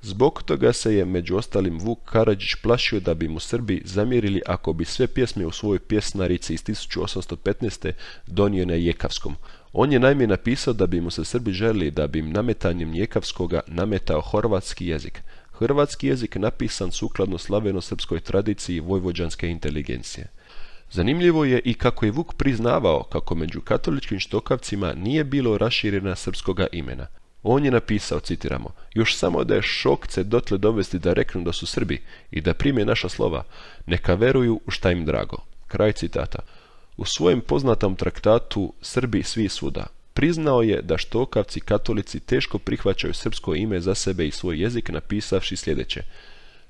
Zbog toga se je među ostalim Vuk Karadžić plašio da bi mu Srbi zamjerili ako bi sve pjesme u svojoj pjesnarici iz 1815. donio na Jekavskom. On je najme napisao da bi mu se Srbi želi da bi im nametanjem Jekavskoga nametao hrvatski jezik. Hrvatski jezik napisan sukladno slaveno-srpskoj tradiciji vojvođanske inteligencije. Zanimljivo je i kako je Vuk priznavao kako među katoličkim štokavcima nije bilo raširena srpskoga imena. On je napisao, citiramo, još samo da je šokce dotle dovesti da reknu da su Srbi i da prime naša slova, neka veruju u šta im drago. Kraj citata. U svojem poznatom traktatu Srbi svi svuda priznao je da štokavci katolici teško prihvaćaju srpsko ime za sebe i svoj jezik napisavši sljedeće.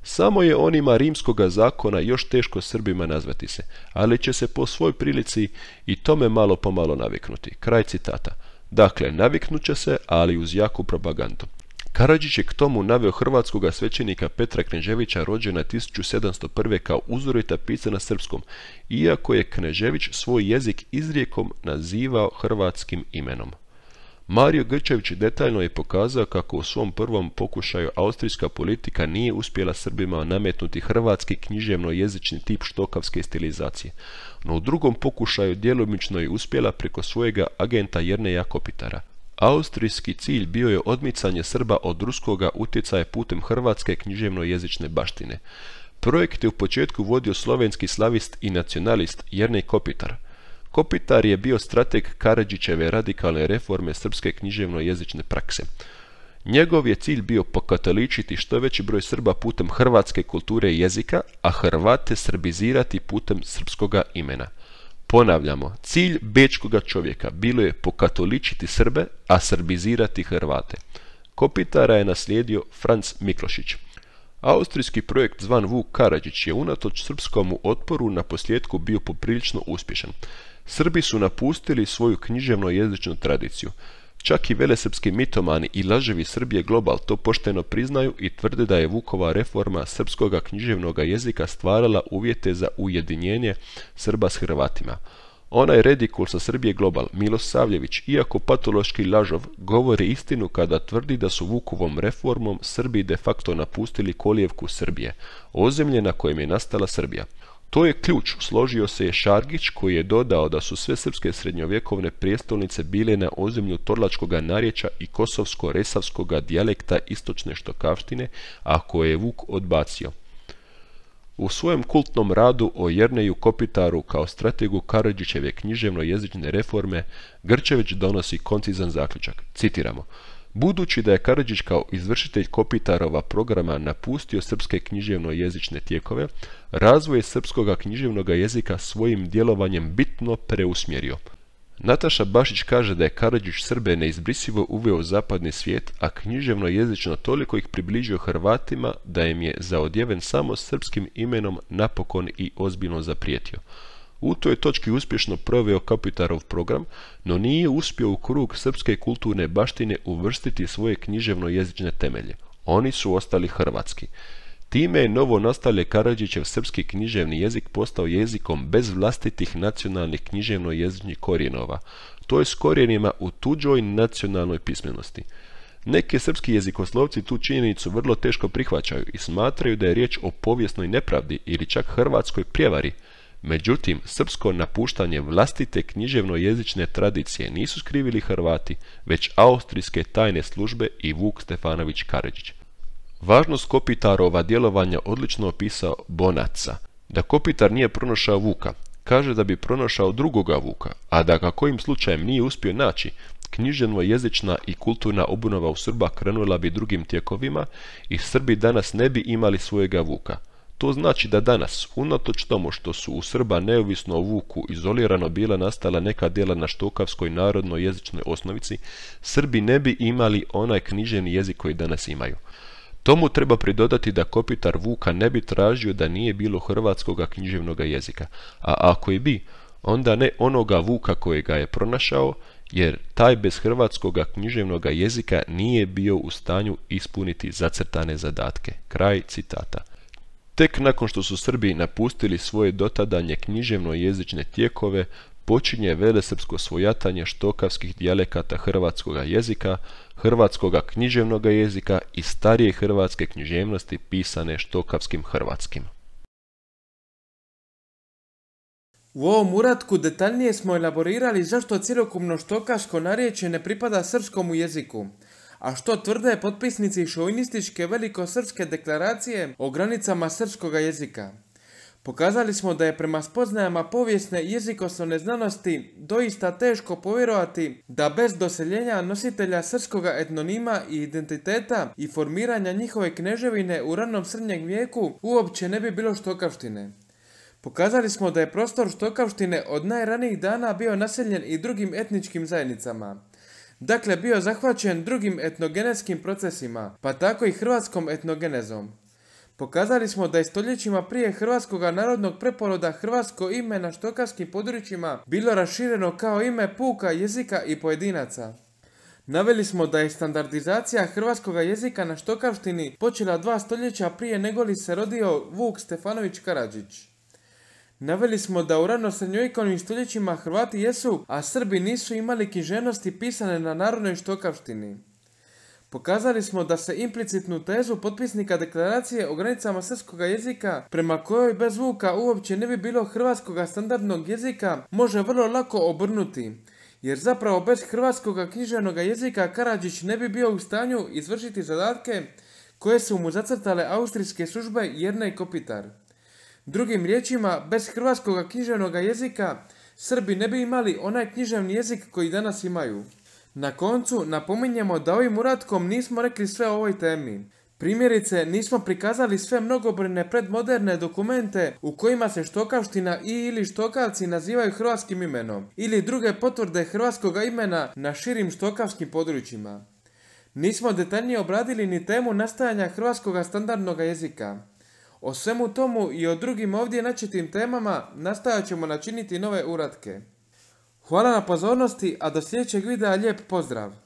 Samo je onima rimskoga zakona još teško Srbima nazvati se, ali će se po svoj prilici i tome malo pomalo naviknuti. Kraj citata. Dakle, naviknut će se, ali uz jaku propagandu. Karadžić je k tomu naveo hrvatskog svećenika Petra Kneževića rođena 1701. kao uzorita pisa na srpskom, iako je Knežević svoj jezik izrijekom nazivao hrvatskim imenom. Mario Grčević detaljno je pokazao kako u svom prvom pokušaju austrijska politika nije uspjela Srbima nametnuti hrvatski književno jezični tip štokavske stilizacije no u drugom pokušaju djelomično je uspjela preko svojega agenta Jerneja Kopitara. Austrijski cilj bio je odmicanje Srba od ruskoga utjecaja putem hrvatske književno-jezične baštine. Projekt je u početku vodio slovenski slavist i nacionalist Jernej Kopitar. Kopitar je bio strateg Karadžićeve radikalne reforme srpske književno-jezične prakse. Njegov je cilj bio pokatoličiti što veći broj Srba putem hrvatske kulture i jezika, a Hrvate srbizirati putem srpskoga imena. Ponavljamo, cilj bečkoga čovjeka bilo je pokatoličiti Srbe, a srbizirati Hrvate. Kopitara je naslijedio Franc Miklošić. Austrijski projekt zvan Vuk Karadžić je unatoč srpskomu otporu na posljedku bio poprilično uspješan. Srbi su napustili svoju književno jezičnu tradiciju. Čak i velesrpski mitomani i laževi Srbije Global to pošteno priznaju i tvrde da je Vukova reforma srpskoga književnog jezika stvarala uvjete za ujedinjenje Srba s Hrvatima. Onaj redikul sa Srbije Global, Milos Savljević, iako patološki lažov, govori istinu kada tvrdi da su Vukovom reformom Srbi de facto napustili kolijevku Srbije, ozemlje na kojem je nastala Srbija. To je ključ, složio se je Šargić koji je dodao da su sve srpske srednjovjekovne prijestolnice bile na ozemlju Torlačkoga narječa i kosovsko resavskog dijalekta istočne štokavštine, a koje je Vuk odbacio. U svojem kultnom radu o Jerneju Kopitaru kao strategu Karadžićeve književno-jezične reforme Grčević donosi koncizan zaključak. Citiramo – Budući da je Karadžić kao izvršitelj Kopitarova programa napustio srpske književno jezične tijekove, razvoj srpskog književnog jezika svojim djelovanjem bitno preusmjerio. Nataša Bašić kaže da je Karadžić Srbe neizbrisivo uveo u zapadni svijet, a književno jezično toliko ih približio Hrvatima da im je zaodjeven samo srpskim imenom napokon i ozbiljno zaprijetio. U toj točki uspješno proveo Kapitarov program, no nije uspio u krug srpske kulturne baštine uvrstiti svoje književno-jezične temelje. Oni su ostali hrvatski. Time je novo nastale Karadžićev srpski književni jezik postao jezikom bez vlastitih nacionalnih književno-jezičnih korijenova, to je s korijenima u tuđoj nacionalnoj pismenosti. Neki srpski jezikoslovci tu činjenicu vrlo teško prihvaćaju i smatraju da je riječ o povijesnoj nepravdi ili čak hrvatskoj prijevari – Međutim, srpsko napuštanje vlastite književno-jezične tradicije nisu skrivili Hrvati, već austrijske tajne službe i Vuk Stefanović Karadžić. Važnost Kopitarova djelovanja odlično opisao Bonaca. Da Kopitar nije pronošao Vuka, kaže da bi pronošao drugoga Vuka, a da ga kojim slučajem nije uspio naći, književno-jezična i kulturna obunova u Srba krenula bi drugim tijekovima i Srbi danas ne bi imali svojega Vuka. To znači da danas, unatoč tomu što su u Srba neovisno o Vuku izolirano bila nastala neka djela na štokavskoj narodnoj jezičnoj osnovici, Srbi ne bi imali onaj knjiženi jezik koji danas imaju. Tomu treba pridodati da kopitar Vuka ne bi tražio da nije bilo hrvatskoga književnog jezika, a ako i bi, onda ne onoga Vuka kojega je pronašao, jer taj bez hrvatskoga književnoga jezika nije bio u stanju ispuniti zacrtane zadatke. Kraj citata. Tek nakon što su Srbi napustili svoje dotadanje književno jezične tijekove, počinje velesrpsko svojatanje štokavskih dijalekata hrvatskoga jezika, hrvatskoga književnog jezika i starije hrvatske književnosti pisane štokavskim hrvatskim. U ovom uratku detaljnije smo elaborirali zašto cjelokupno štokavsko narječje ne pripada srpskom jeziku a što tvrde potpisnici šovinističke velikosrpske deklaracije o granicama srpskoga jezika. Pokazali smo da je prema spoznajama povijesne jezikoslovne znanosti doista teško povjerovati da bez doseljenja nositelja srpskog etnonima i identiteta i formiranja njihove kneževine u ranom srednjeg vijeku uopće ne bi bilo štokavštine. Pokazali smo da je prostor Štokavštine od najranijih dana bio naseljen i drugim etničkim zajednicama. Dakle, bio zahvaćen drugim etnogenetskim procesima, pa tako i hrvatskom etnogenezom. Pokazali smo da je stoljećima prije hrvatskog narodnog preporoda hrvatsko ime na štokavskim područjima bilo rašireno kao ime puka, jezika i pojedinaca. Naveli smo da je standardizacija hrvatskog jezika na štokavštini počela dva stoljeća prije negoli se rodio Vuk Stefanović Karadžić. Naveli smo da u rano srednjovjekovnim stoljećima Hrvati jesu, a Srbi nisu imali književnosti pisane na narodnoj štokavštini. Pokazali smo da se implicitnu tezu potpisnika deklaracije o granicama srpskog jezika, prema kojoj bez zvuka uopće ne bi bilo hrvatskog standardnog jezika, može vrlo lako obrnuti. Jer zapravo bez hrvatskog književnog jezika Karadžić ne bi bio u stanju izvršiti zadatke koje su mu zacrtale austrijske službe Jernej Kopitar. Drugim riječima, bez hrvatskog književnog jezika Srbi ne bi imali onaj književni jezik koji danas imaju. Na koncu napominjemo da ovim uratkom nismo rekli sve o ovoj temi. Primjerice, nismo prikazali sve mnogobrine predmoderne dokumente u kojima se štokavština i ili štokavci nazivaju hrvatskim imenom ili druge potvrde hrvatskoga imena na širim štokavskim područjima. Nismo detaljnije obradili ni temu nastajanja hrvatskoga standardnog jezika. O svemu tomu i o drugim ovdje načetim temama nastavit ćemo načiniti nove uratke. Hvala na pozornosti, a do sljedećeg videa lijep pozdrav!